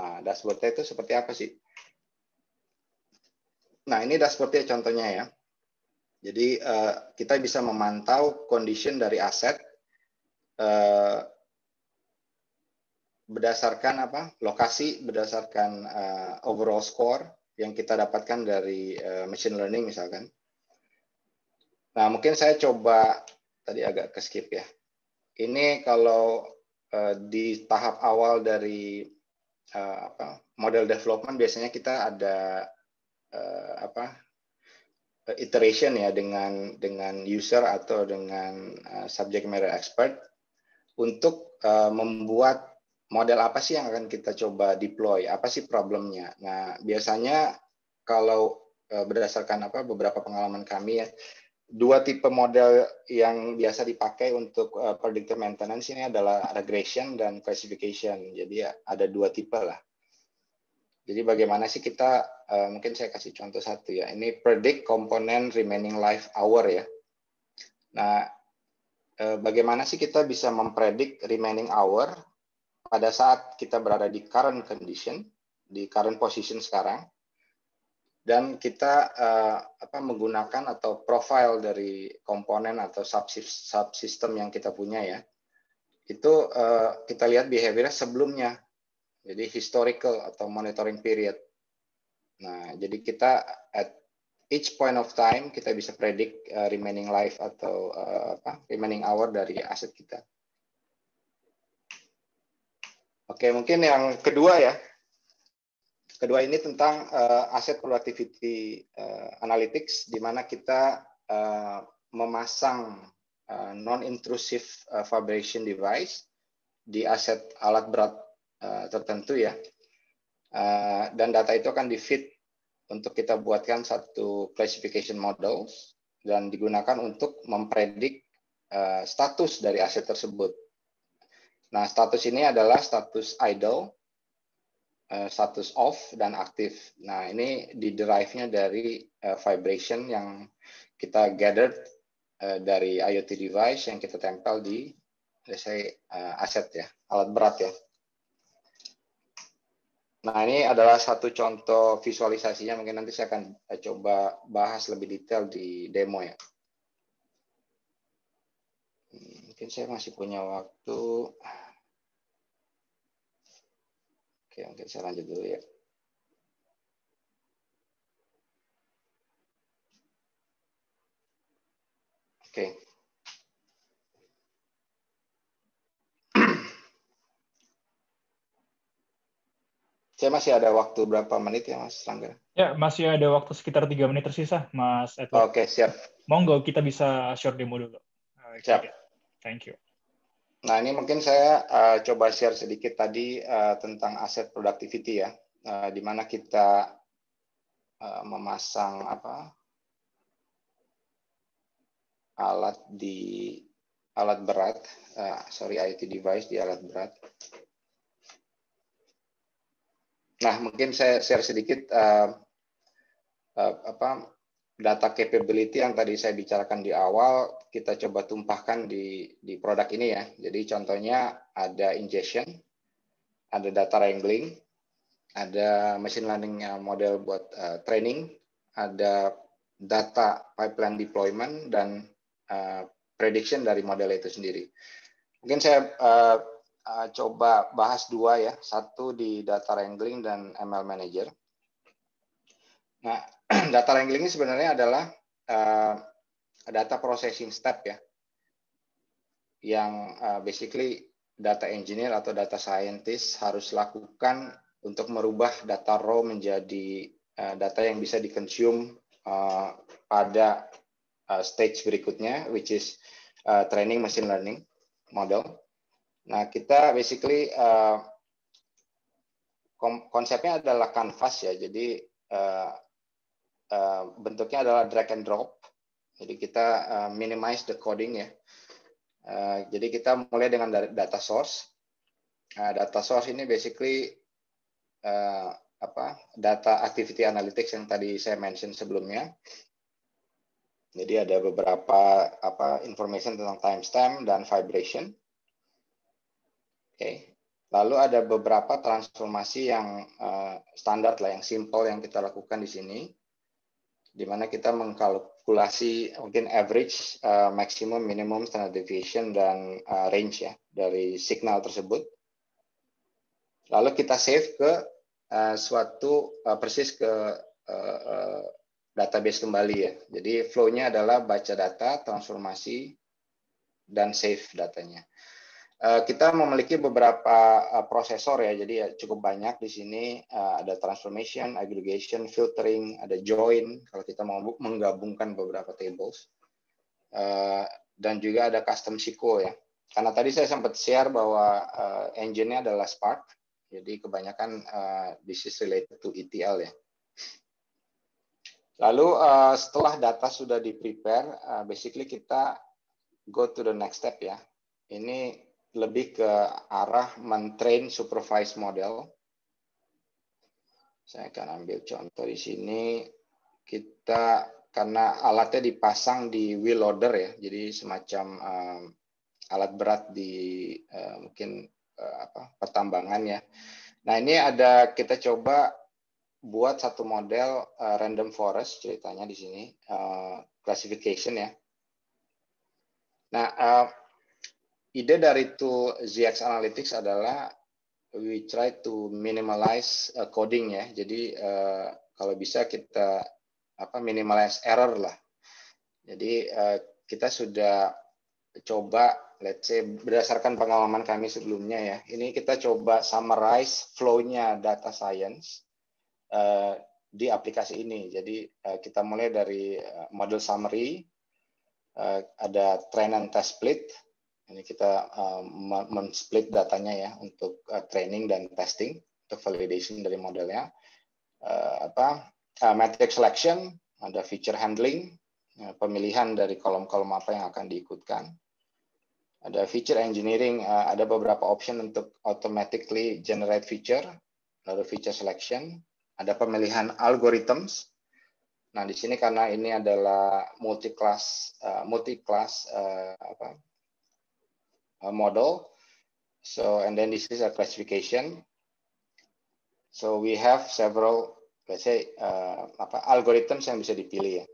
Nah, dashboardnya itu seperti apa sih? Nah, ini dashboardnya contohnya ya. Jadi uh, kita bisa memantau condition dari aset uh, berdasarkan apa lokasi, berdasarkan uh, overall score yang kita dapatkan dari uh, machine learning misalkan. Nah mungkin saya coba tadi agak ke skip ya. Ini kalau uh, di tahap awal dari uh, apa, model development biasanya kita ada uh, apa Eh, iteration ya dengan dengan user atau dengan uh, subject matter expert untuk uh, membuat model apa sih yang akan kita coba deploy, apa sih problemnya. Nah, biasanya kalau uh, berdasarkan apa beberapa pengalaman kami ya, dua tipe model yang biasa dipakai untuk uh, predictive maintenance ini adalah regression dan classification. Jadi ya, ada dua tipe lah. Jadi bagaimana sih kita, uh, mungkin saya kasih contoh satu ya, ini predict komponen remaining life hour ya. Nah, uh, bagaimana sih kita bisa mempredik remaining hour pada saat kita berada di current condition, di current position sekarang, dan kita uh, apa, menggunakan atau profile dari komponen atau subsistem yang kita punya ya, itu uh, kita lihat behavior sebelumnya jadi historical atau monitoring period. Nah, jadi kita at each point of time kita bisa predik uh, remaining life atau uh, apa remaining hour dari aset kita. Oke, mungkin yang kedua ya. Kedua ini tentang uh, asset productivity uh, analytics di mana kita uh, memasang uh, non intrusive uh, vibration device di aset alat berat Eh, tertentu ya. Eh, dan data itu akan di-fit untuk kita buatkan satu classification models dan digunakan untuk mempredik eh, status dari aset tersebut. Nah, status ini adalah status idle, status off, dan aktif. Nah, ini di derive-nya dari vibration yang kita gathered dari IoT device yang kita tempel di, saya aset ya, alat berat ya. Nah, ini adalah satu contoh visualisasinya. Mungkin nanti saya akan eh, coba bahas lebih detail di demo ya. Hmm, mungkin saya masih punya waktu. Oke, mungkin saya lanjut dulu ya. Oke. Saya masih ada waktu berapa menit ya, Mas Rangga? Ya, masih ada waktu sekitar tiga menit tersisa, Mas Edward. Oke, siap. Monggo, kita bisa short demo dulu. Okay. Eh, siap. Thank you. Nah, ini mungkin saya uh, coba share sedikit tadi uh, tentang aset productivity ya, uh, di mana kita uh, memasang apa alat di alat berat, uh, sorry IT device di alat berat. Nah, mungkin saya share sedikit uh, uh, apa data capability yang tadi saya bicarakan di awal, kita coba tumpahkan di di produk ini ya. Jadi contohnya ada ingestion, ada data wrangling, ada machine learning model buat uh, training, ada data pipeline deployment dan uh, prediction dari model itu sendiri. Mungkin saya uh, uh, coba bahas dua ya, satu di data wrangling dan ML manager. Nah, data wrangling ini sebenarnya adalah uh, data processing step ya, yang uh, basically data engineer atau data scientist harus lakukan untuk merubah data raw menjadi uh, data yang bisa dikonsum uh, pada uh, stage berikutnya, which is uh, training machine learning model. Nah, kita basically uh, konsepnya adalah kanvas ya. Jadi uh, uh, bentuknya adalah drag and drop. Jadi kita uh, minimize the coding ya. Uh, jadi kita mulai dengan data source. Nah, data source ini basically uh, apa data activity analytics yang tadi saya mention sebelumnya. Jadi ada beberapa apa information tentang timestamp dan vibration. Okay. Lalu ada beberapa transformasi yang uh, standar lah, yang simple yang kita lakukan di sini, di mana kita mengkalkulasi mungkin average, uh, maximum, minimum, standard deviation dan uh, range ya dari signal tersebut. Lalu kita save ke uh, suatu uh, persis ke uh, uh, database kembali ya. Jadi flow-nya adalah baca data, transformasi, dan save datanya. Eh, kita memiliki beberapa eh, prosesor ya, jadi ya cukup banyak di sini eh, ada transformation, aggregation, filtering, ada join kalau kita mau menggabungkan beberapa tables dan juga ada custom SQL ya. Karena tadi saya sempat share bahwa engine-nya adalah Spark, jadi kebanyakan this is related to ETL ya. Lalu setelah data sudah di prepare, basically kita go to the next step ya. Ini lebih ke arah mentrain supervised model. Saya akan ambil contoh di sini. Kita karena alatnya dipasang di wheel loader ya, jadi semacam um, alat berat di uh, mungkin uh, apa pertambangan ya. Nah ini ada kita coba buat satu model uh, random forest ceritanya di sini uh, classification ya. Nah uh, ide dari itu ZX Analytics adalah we try to minimalize eh, coding ya. Jadi eh, kalau bisa kita apa minimalize error lah. Jadi eh, kita sudah coba let's say berdasarkan pengalaman kami sebelumnya ya. Ini kita coba summarize flow-nya data science di aplikasi ini. Jadi kita mulai dari model summary, ada train and test split, ini kita uh, men-split datanya ya untuk uh, training dan testing untuk validation dari modelnya. Uh, apa uh, metric selection, ada feature handling, uh, pemilihan dari kolom-kolom apa yang akan diikutkan. Ada feature engineering, uh, ada beberapa option untuk automatically generate feature, lalu feature selection, ada pemilihan algorithms. Nah, di sini karena ini adalah multi class uh, multi class uh, apa uh, model. So, and then this is a classification. So we have several, let's say, uh, apa, algorithms yang bisa dipilih ya.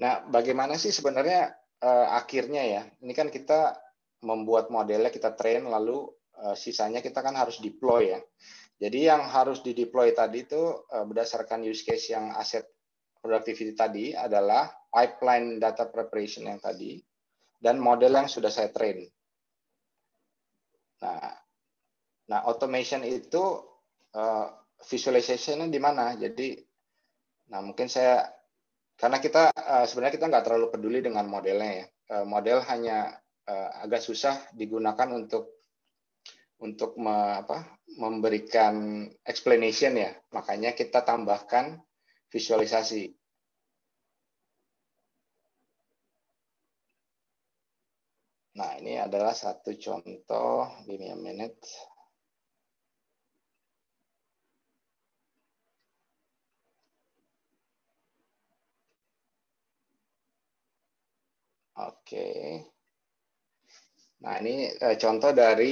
Nah, bagaimana sih sebenarnya uh, akhirnya ya? Ini kan kita membuat modelnya, kita train, lalu uh, sisanya kita kan harus deploy ya. Jadi yang harus di deploy tadi itu uh, berdasarkan use case yang aset productivity tadi adalah pipeline data preparation yang tadi dan model yang sudah saya train. Nah, nah automation itu uh, visualization-nya di mana? Jadi, nah mungkin saya karena kita uh, sebenarnya kita nggak terlalu peduli dengan modelnya ya. Uh, model hanya uh, agak susah digunakan untuk untuk me, apa, memberikan explanation ya. Makanya kita tambahkan visualisasi. Nah, ini adalah satu contoh. Give me a minute. Oke. Nah, ini eh, contoh dari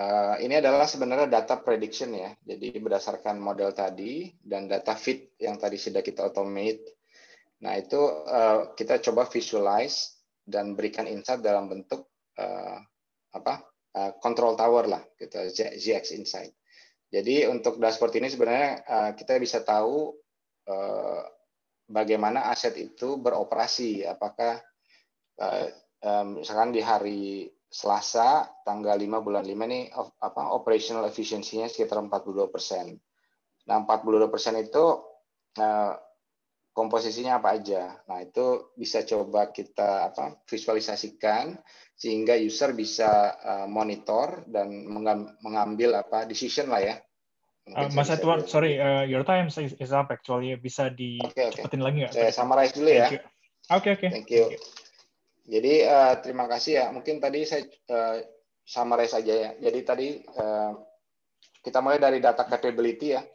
uh, ini adalah sebenarnya data prediction ya. Jadi berdasarkan model tadi dan data fit yang tadi sudah kita automate. Nah, itu uh, kita coba visualize dan berikan insight dalam bentuk uh, apa uh, control tower lah gitu zx insight. Jadi untuk dashboard ini sebenarnya uh, kita bisa tahu uh, bagaimana aset itu beroperasi. Apakah uh, um, misalkan di hari Selasa tanggal 5 bulan 5 nih of, apa operational efficiency-nya sekitar 42 persen. Nah 42 persen itu uh, komposisinya apa aja. Nah, itu bisa coba kita apa visualisasikan sehingga user bisa uh, monitor dan mengambil apa decision lah ya. uh, Mas Edward, bisa... sorry, uh, your time is, is up actually. Bisa dicepetin okay, okay. lagi nggak? Saya summarize dulu ya. Oke, oke. Okay, okay. Thank Thank you. Jadi uh, terima kasih ya. Mungkin tadi saya uh, summarize aja ya. Jadi tadi uh, kita mulai dari data capability ya.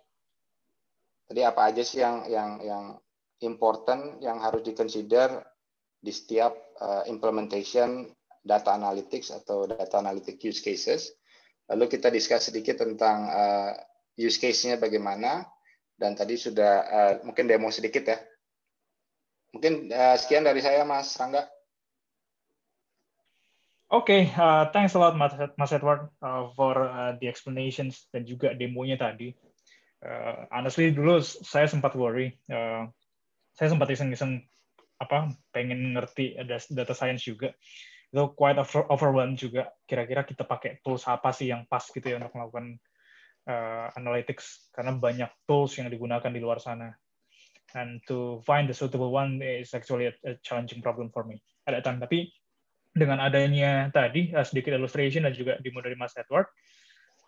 Tadi apa aja sih yang yang yang important yang harus dikonsider di setiap uh, implementation data analytics atau data analytic use cases. Lalu kita discuss sedikit tentang uh, use case-nya bagaimana dan tadi sudah uh, mungkin demo sedikit ya. Mungkin uh, sekian dari saya Mas Rangga. Oke, okay, uh, thanks a lot Mas Edward uh, for uh, the explanations dan juga demonya tadi. Uh, honestly dulu saya sempat worry uh, saya sempat iseng-iseng apa pengen ngerti ada data science juga itu quite over, overwhelmed juga kira-kira kita pakai tools apa sih yang pas gitu ya untuk melakukan uh, analytics karena banyak tools yang digunakan di luar sana and to find the suitable one is actually a, challenging problem for me ada time tapi dengan adanya tadi uh, sedikit illustration dan juga demo dari Mas Edward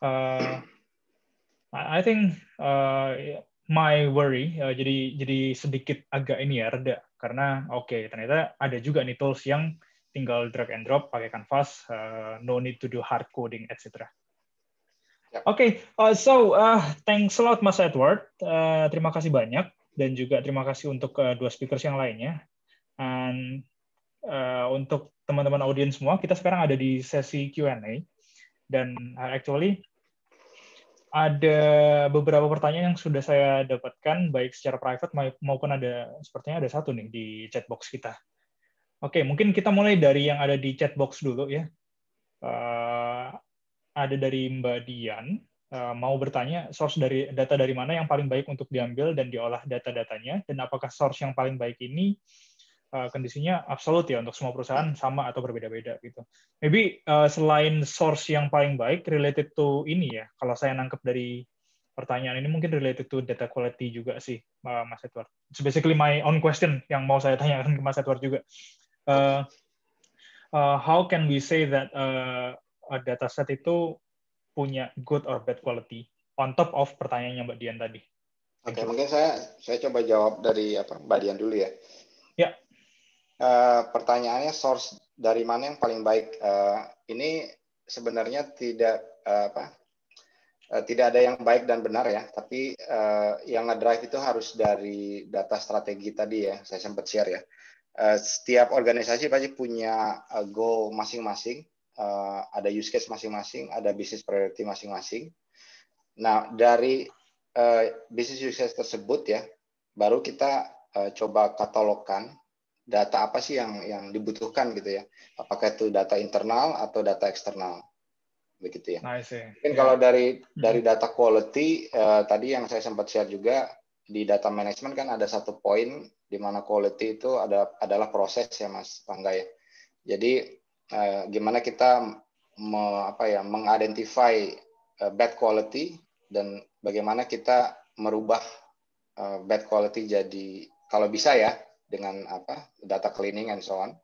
uh, I think uh, my worry uh, jadi jadi sedikit agak ini ya reda karena oke okay, ternyata ada juga nih tools yang tinggal drag and drop pakai canvas uh, eh, no need to do hard coding etc. Ya. Oke, okay, uh, eh, so uh, thanks a lot Mas Edward. Uh, terima kasih banyak dan juga terima kasih untuk uh, dua speakers yang lainnya. And uh, untuk teman-teman audiens semua, kita sekarang ada di sesi Q&A dan uh, actually ada beberapa pertanyaan yang sudah saya dapatkan baik secara private maupun ada sepertinya ada satu nih di chatbox kita. Oke, mungkin kita mulai dari yang ada di chatbox dulu ya. Eh, ada dari Mbak Dian eh, mau bertanya source dari data dari mana yang paling baik untuk diambil dan diolah data-datanya dan apakah source yang paling baik ini Eh, kondisinya absolut ya untuk semua perusahaan sama atau berbeda-beda gitu. Maybe uh, selain source yang paling baik related to ini ya, kalau saya nangkep dari pertanyaan ini mungkin related to data quality juga sih, uh, Mas Edward. It's basically my own question yang mau saya tanyakan ke Mas Edward juga. Uh, uh, how can we say that uh, a data set itu punya good or bad quality on top of pertanyaannya Mbak Dian tadi? Oke, okay, mungkin saya saya coba jawab dari apa Mbak Dian dulu ya. Ya. Eh, pertanyaannya source dari mana yang paling baik? Uh, ini sebenarnya tidak uh, apa? Uh, tidak ada yang baik dan benar ya, tapi uh, yang ngedrive itu harus dari data strategi tadi ya. Saya sempat share ya. Uh, setiap organisasi pasti punya uh, goal masing-masing, uh, ada use case masing-masing, ada bisnis priority masing-masing. Nah, dari uh, bisnis use case tersebut ya, baru kita uh, coba katalogkan data apa sih yang yang dibutuhkan gitu ya apakah itu data internal atau data eksternal begitu ya mungkin yeah. kalau ya. dari dari mm-hmm. data quality uh, tadi yang saya sempat share juga di data management kan ada satu poin di mana quality itu ada adalah proses ya mas Pangga ya jadi uh, gimana kita me, apa ya mengidentify uh, bad quality dan bagaimana kita merubah uh, bad quality jadi kalau bisa ya dengan apa data cleaning and so on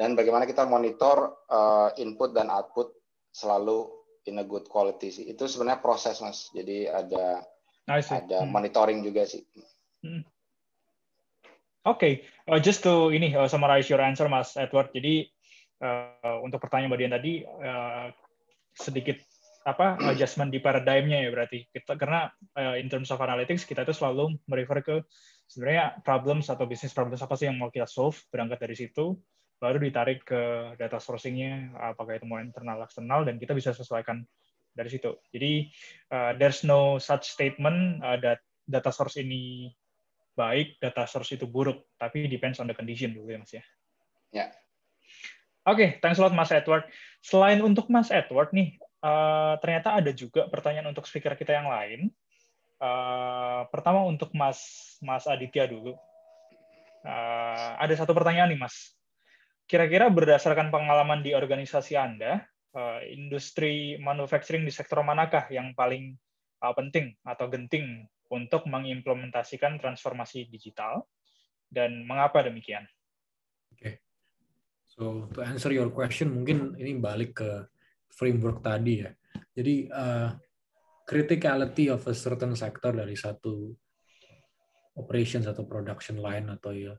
dan bagaimana kita monitor uh, input dan output selalu in a good quality sih itu sebenarnya proses mas jadi ada ada hmm. monitoring juga sih hmm. oke okay. uh, eh, just to ini uh, summarize your answer mas Edward jadi uh, untuk pertanyaan mbak Dian tadi uh, sedikit apa adjustment di paradigmnya ya berarti kita karena uh, in terms of analytics kita itu selalu merefer ke sebenarnya problem atau bisnis problems apa sih yang mau kita solve berangkat dari situ baru ditarik ke data sourcingnya apakah itu mau internal eksternal dan kita bisa sesuaikan dari situ jadi uh, there's no such statement uh, eh, that data source ini baik data source itu buruk tapi depends on the condition dulu ya mas ya ya oke thanks a lot mas Edward selain untuk mas Edward nih uh, ternyata ada juga pertanyaan untuk speaker kita yang lain Uh, pertama untuk Mas Mas Aditya dulu. Uh, ada satu pertanyaan nih Mas. Kira-kira berdasarkan pengalaman di organisasi Anda, uh, industri manufacturing di sektor manakah yang paling uh, penting atau genting untuk mengimplementasikan transformasi digital dan mengapa demikian? Oke, okay. so to answer your question mungkin ini balik ke framework tadi ya. Jadi uh, criticality of a certain sector dari satu operation atau production line atau ya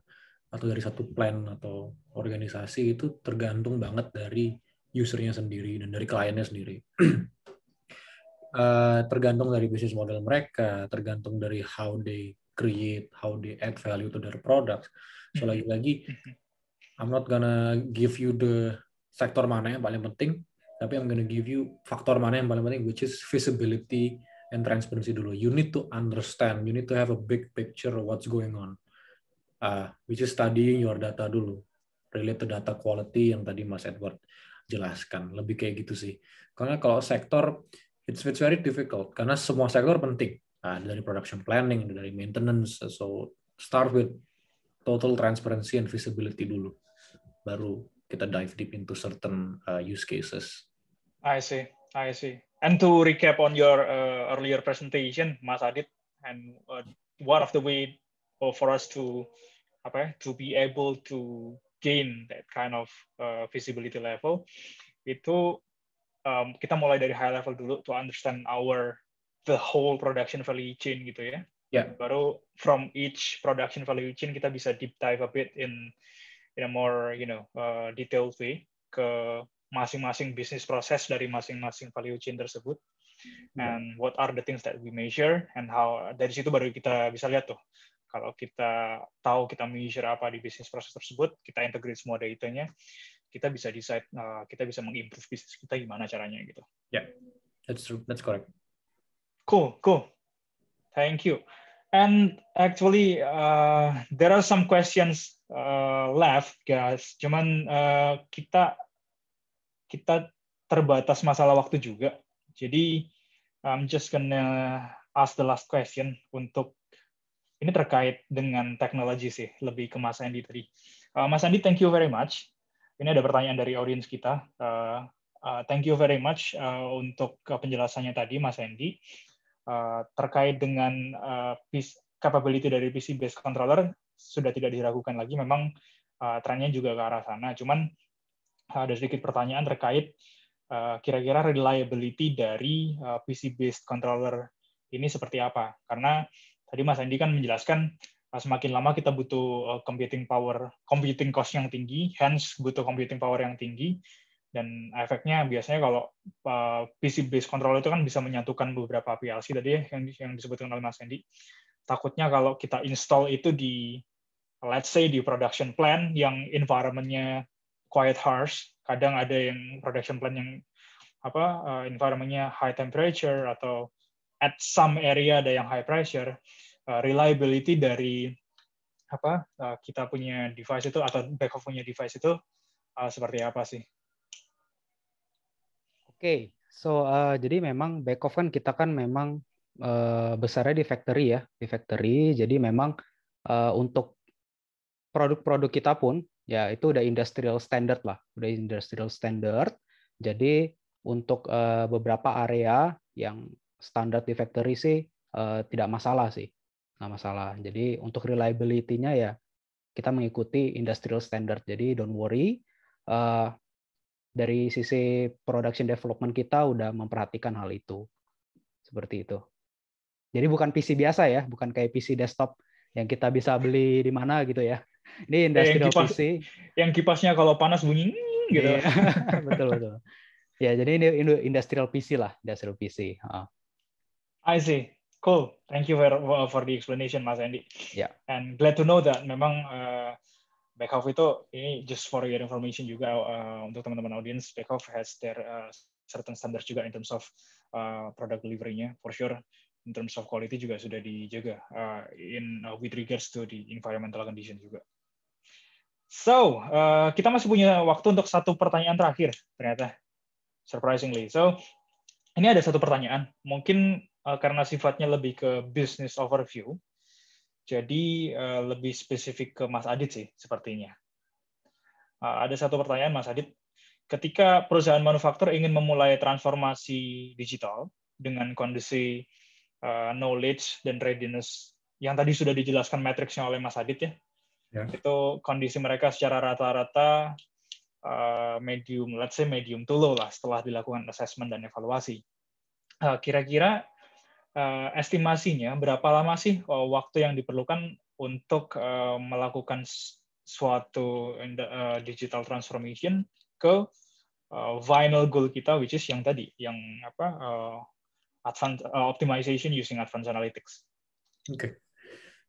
atau dari satu plan atau organisasi itu tergantung banget dari usernya sendiri dan dari kliennya sendiri. Eh, tergantung dari bisnis model mereka, tergantung dari how they create, how they add value to their products. So mhm. lagi-lagi, I'm not gonna give you the sektor mana yang paling penting, tapi I'm gonna give you faktor mana yang paling penting which is visibility and transparency dulu you need to understand you need to have a big picture of what's going on uh, which is studying your data dulu related to data quality yang tadi Mas Edward jelaskan lebih kayak gitu sih karena kalau sektor it's, it's very difficult karena semua sektor penting nah, dari production planning dari maintenance so start with total transparency and visibility dulu baru kita dive deep into certain uh, use cases I see, I see. And to recap on your uh, earlier presentation, Mas Adit, and uh, one of the way uh, for us to apa, ya, to be able to gain that kind of uh, visibility level itu um, kita mulai dari high level dulu to understand our the whole production value chain gitu ya. Yeah. Baru from each production value chain kita bisa deep dive a bit in in a more you know uh, detailed way ke masing-masing bisnis proses dari masing-masing value chain tersebut iya. and what are the things that we measure and how dari situ baru kita bisa lihat tuh kalau kita tahu kita measure apa di bisnis proses tersebut kita integrate semua datanya kita bisa decide uh, kita bisa mengimprove bisnis kita gimana caranya gitu ya yeah, that's true that's correct cool cool thank you and actually uh, there are some questions uh, left guys cuman uh, kita kita terbatas masalah waktu juga. Jadi I'm just gonna ask the last question untuk ini terkait dengan teknologi sih, lebih ke Mas Andy tadi. Uh, Mas Andy thank you very much. Ini ada pertanyaan dari audience kita. Uh, uh, thank you very much uh, untuk penjelasannya tadi, Mas Andy Uh, terkait dengan uh, capability dari PC-based controller, sudah tidak diragukan lagi. Memang uh, trennya juga ke arah sana. Cuman Eh, ada sedikit pertanyaan terkait eh, kira-kira reliability dari uh, eh, PC-based controller ini seperti apa. Karena tadi Mas Andi kan menjelaskan semakin lama kita butuh computing power, computing cost yang tinggi, hence butuh computing power yang tinggi, dan efeknya biasanya kalau uh, PC based controller itu kan bisa menyatukan beberapa PLC tadi ya, yang yang disebutkan oleh Mas Andi. Takutnya kalau kita install itu di let's say di production plan yang environmentnya quite harsh. Kadang ada yang production plant yang apa uh, environmentnya high temperature atau at some area ada yang high pressure. Uh, reliability dari apa uh, kita punya device itu atau backup punya device itu uh, seperti apa sih? Oke, okay. so uh, jadi memang back backup kan kita kan memang uh, besarnya di factory ya, di factory. Jadi memang uh, untuk produk-produk kita pun ya itu udah industrial standard lah, udah industrial standard. Jadi untuk uh, beberapa area yang standar di factory sih uh, tidak masalah sih, nggak masalah. Jadi untuk reliability-nya ya kita mengikuti industrial standard. Jadi don't worry. Uh, dari sisi production development kita udah memperhatikan hal itu. Seperti itu. Jadi bukan PC biasa ya, bukan kayak PC desktop yang kita bisa beli di mana gitu ya. Ini industri yang kipas, PC. Yang kipasnya kalau panas bunyi gitu. Yeah. betul betul. Ya, jadi ini industrial PC lah, industrial PC. Uh. I see. Cool. Thank you for for the explanation, Mas Andy. Yeah. And glad to know that memang uh, eh, Backhoff itu ini just for your information juga uh, untuk teman-teman audience, Backhoff has their uh, certain standards juga in terms of uh, product delivery-nya. For sure, in terms of quality juga sudah dijaga uh, in uh, with regards to the environmental condition juga. So, uh, kita masih punya waktu untuk satu pertanyaan terakhir ternyata. Surprisingly. So, ini ada satu pertanyaan. Mungkin uh, karena sifatnya lebih ke business overview. Jadi uh, lebih spesifik ke Mas Adit sih sepertinya. Uh, ada satu pertanyaan Mas Adit. Ketika perusahaan manufaktur ingin memulai transformasi digital dengan kondisi uh, knowledge dan readiness yang tadi sudah dijelaskan matriksnya oleh Mas Adit ya, Yeah. Itu kondisi mereka secara rata-rata uh, medium, let's say medium to low lah setelah dilakukan assessment dan evaluasi. Eh, kira-kira uh, uh, estimasinya berapa lama sih uh, waktu yang diperlukan untuk uh, melakukan suatu uh, digital transformation ke uh, final goal kita, which is yang tadi, yang apa uh, advanced uh, optimization using advanced analytics. Oke. Okay.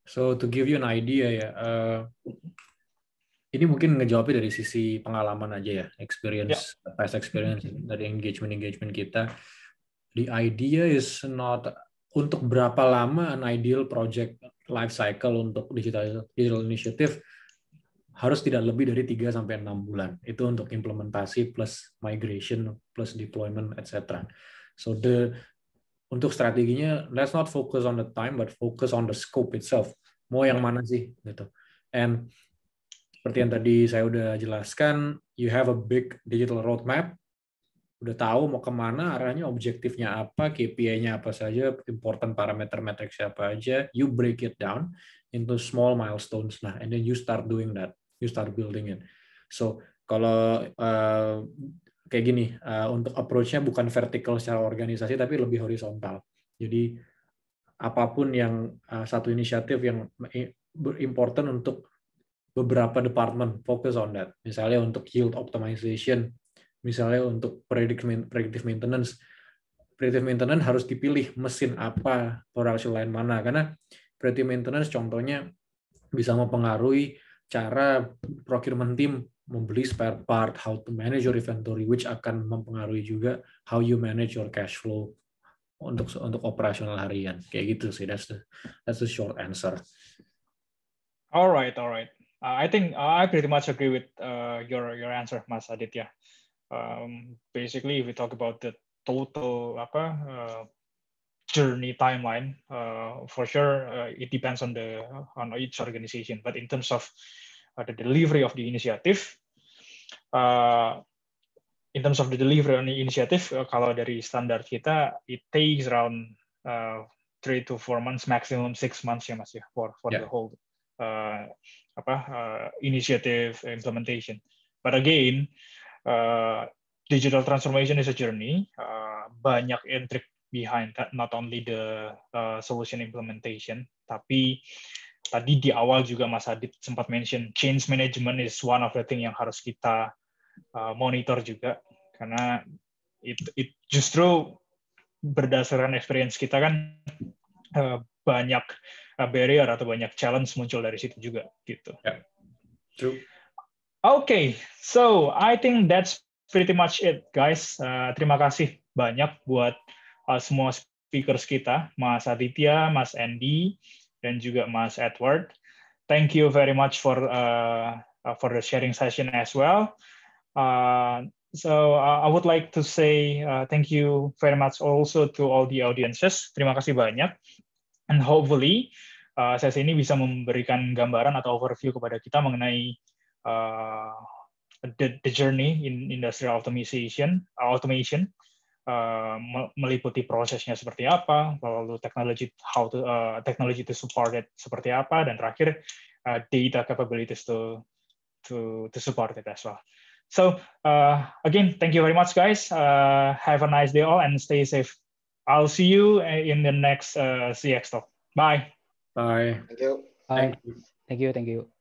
So to give you an idea ya, uh, ini mungkin ngejawabnya dari sisi pengalaman aja ya, experience, yeah. past experience dari engagement engagement kita. The idea is not untuk berapa lama an ideal project life cycle untuk digital digital initiative harus tidak lebih dari 3 sampai enam bulan. Itu untuk implementasi plus migration plus deployment etc. So the untuk strateginya let's not focus on the time but focus on the scope itself mau yang hmm. mana sih gitu and seperti yang tadi saya udah jelaskan you have a big digital roadmap udah tahu mau kemana arahnya objektifnya apa KPI-nya apa saja important parameter metrics apa aja you break it down into small milestones nah and then you start doing that you start building it so kalau uh, kayak gini uh, untuk approach-nya bukan vertikal secara organisasi tapi lebih horizontal jadi apapun yang uh, satu inisiatif yang important untuk beberapa departemen, fokus on that. Misalnya untuk yield optimization, misalnya untuk predictive maintenance. Predictive maintenance harus dipilih mesin apa, production lain mana karena predictive maintenance contohnya bisa mempengaruhi cara procurement team membeli spare part, how to manage your inventory, which akan mempengaruhi juga how you manage your cash flow, untuk untuk operasional harian kayak gitu sih that's the that's the short answer alright alright uh, I think uh, I pretty much agree with uh, your your answer Mas Aditya um, basically if we talk about the total apa uh, journey timeline uh, for sure uh, it depends on the on each organization but in terms of uh, the delivery of the initiative uh, in terms of the delivery on the initiative, uh, kalau dari standar kita, it takes around uh, three to four months, maximum six months ya mas ya, for for yeah. the whole uh, apa uh, initiative uh, implementation. But again, uh, digital transformation is a journey. Uh, banyak intrik behind that, uh, not only the uh, solution implementation, tapi tadi di awal juga Mas Adit sempat mention change management is one of the thing yang harus kita Uh, monitor juga karena it, it justru berdasarkan experience kita kan uh, banyak uh, barrier atau banyak challenge muncul dari situ juga gitu. Yeah. True. Okay, so I think that's pretty much it, guys. Uh, terima kasih banyak buat uh, semua speakers kita, Mas Aditya, Mas Andy, dan juga Mas Edward. Thank you very much for uh, uh for the sharing session as well. Uh, so uh, I would like to say uh, thank you very much also to all the audiences. Terima kasih banyak. And hopefully uh, sesi ini bisa memberikan gambaran atau overview kepada kita mengenai uh, the, the journey in industrial automation, automation uh, meliputi prosesnya seperti apa, lalu technology how to uh, technology to support it seperti apa, dan terakhir uh, data capabilities to to to support it as well. So uh, again, thank you very much, guys. Uh, have a nice day all and stay safe. I'll see you uh, in the next uh, CX talk. Bye. Bye. Thank you. Bye. Thank you. Thank you. Thank you.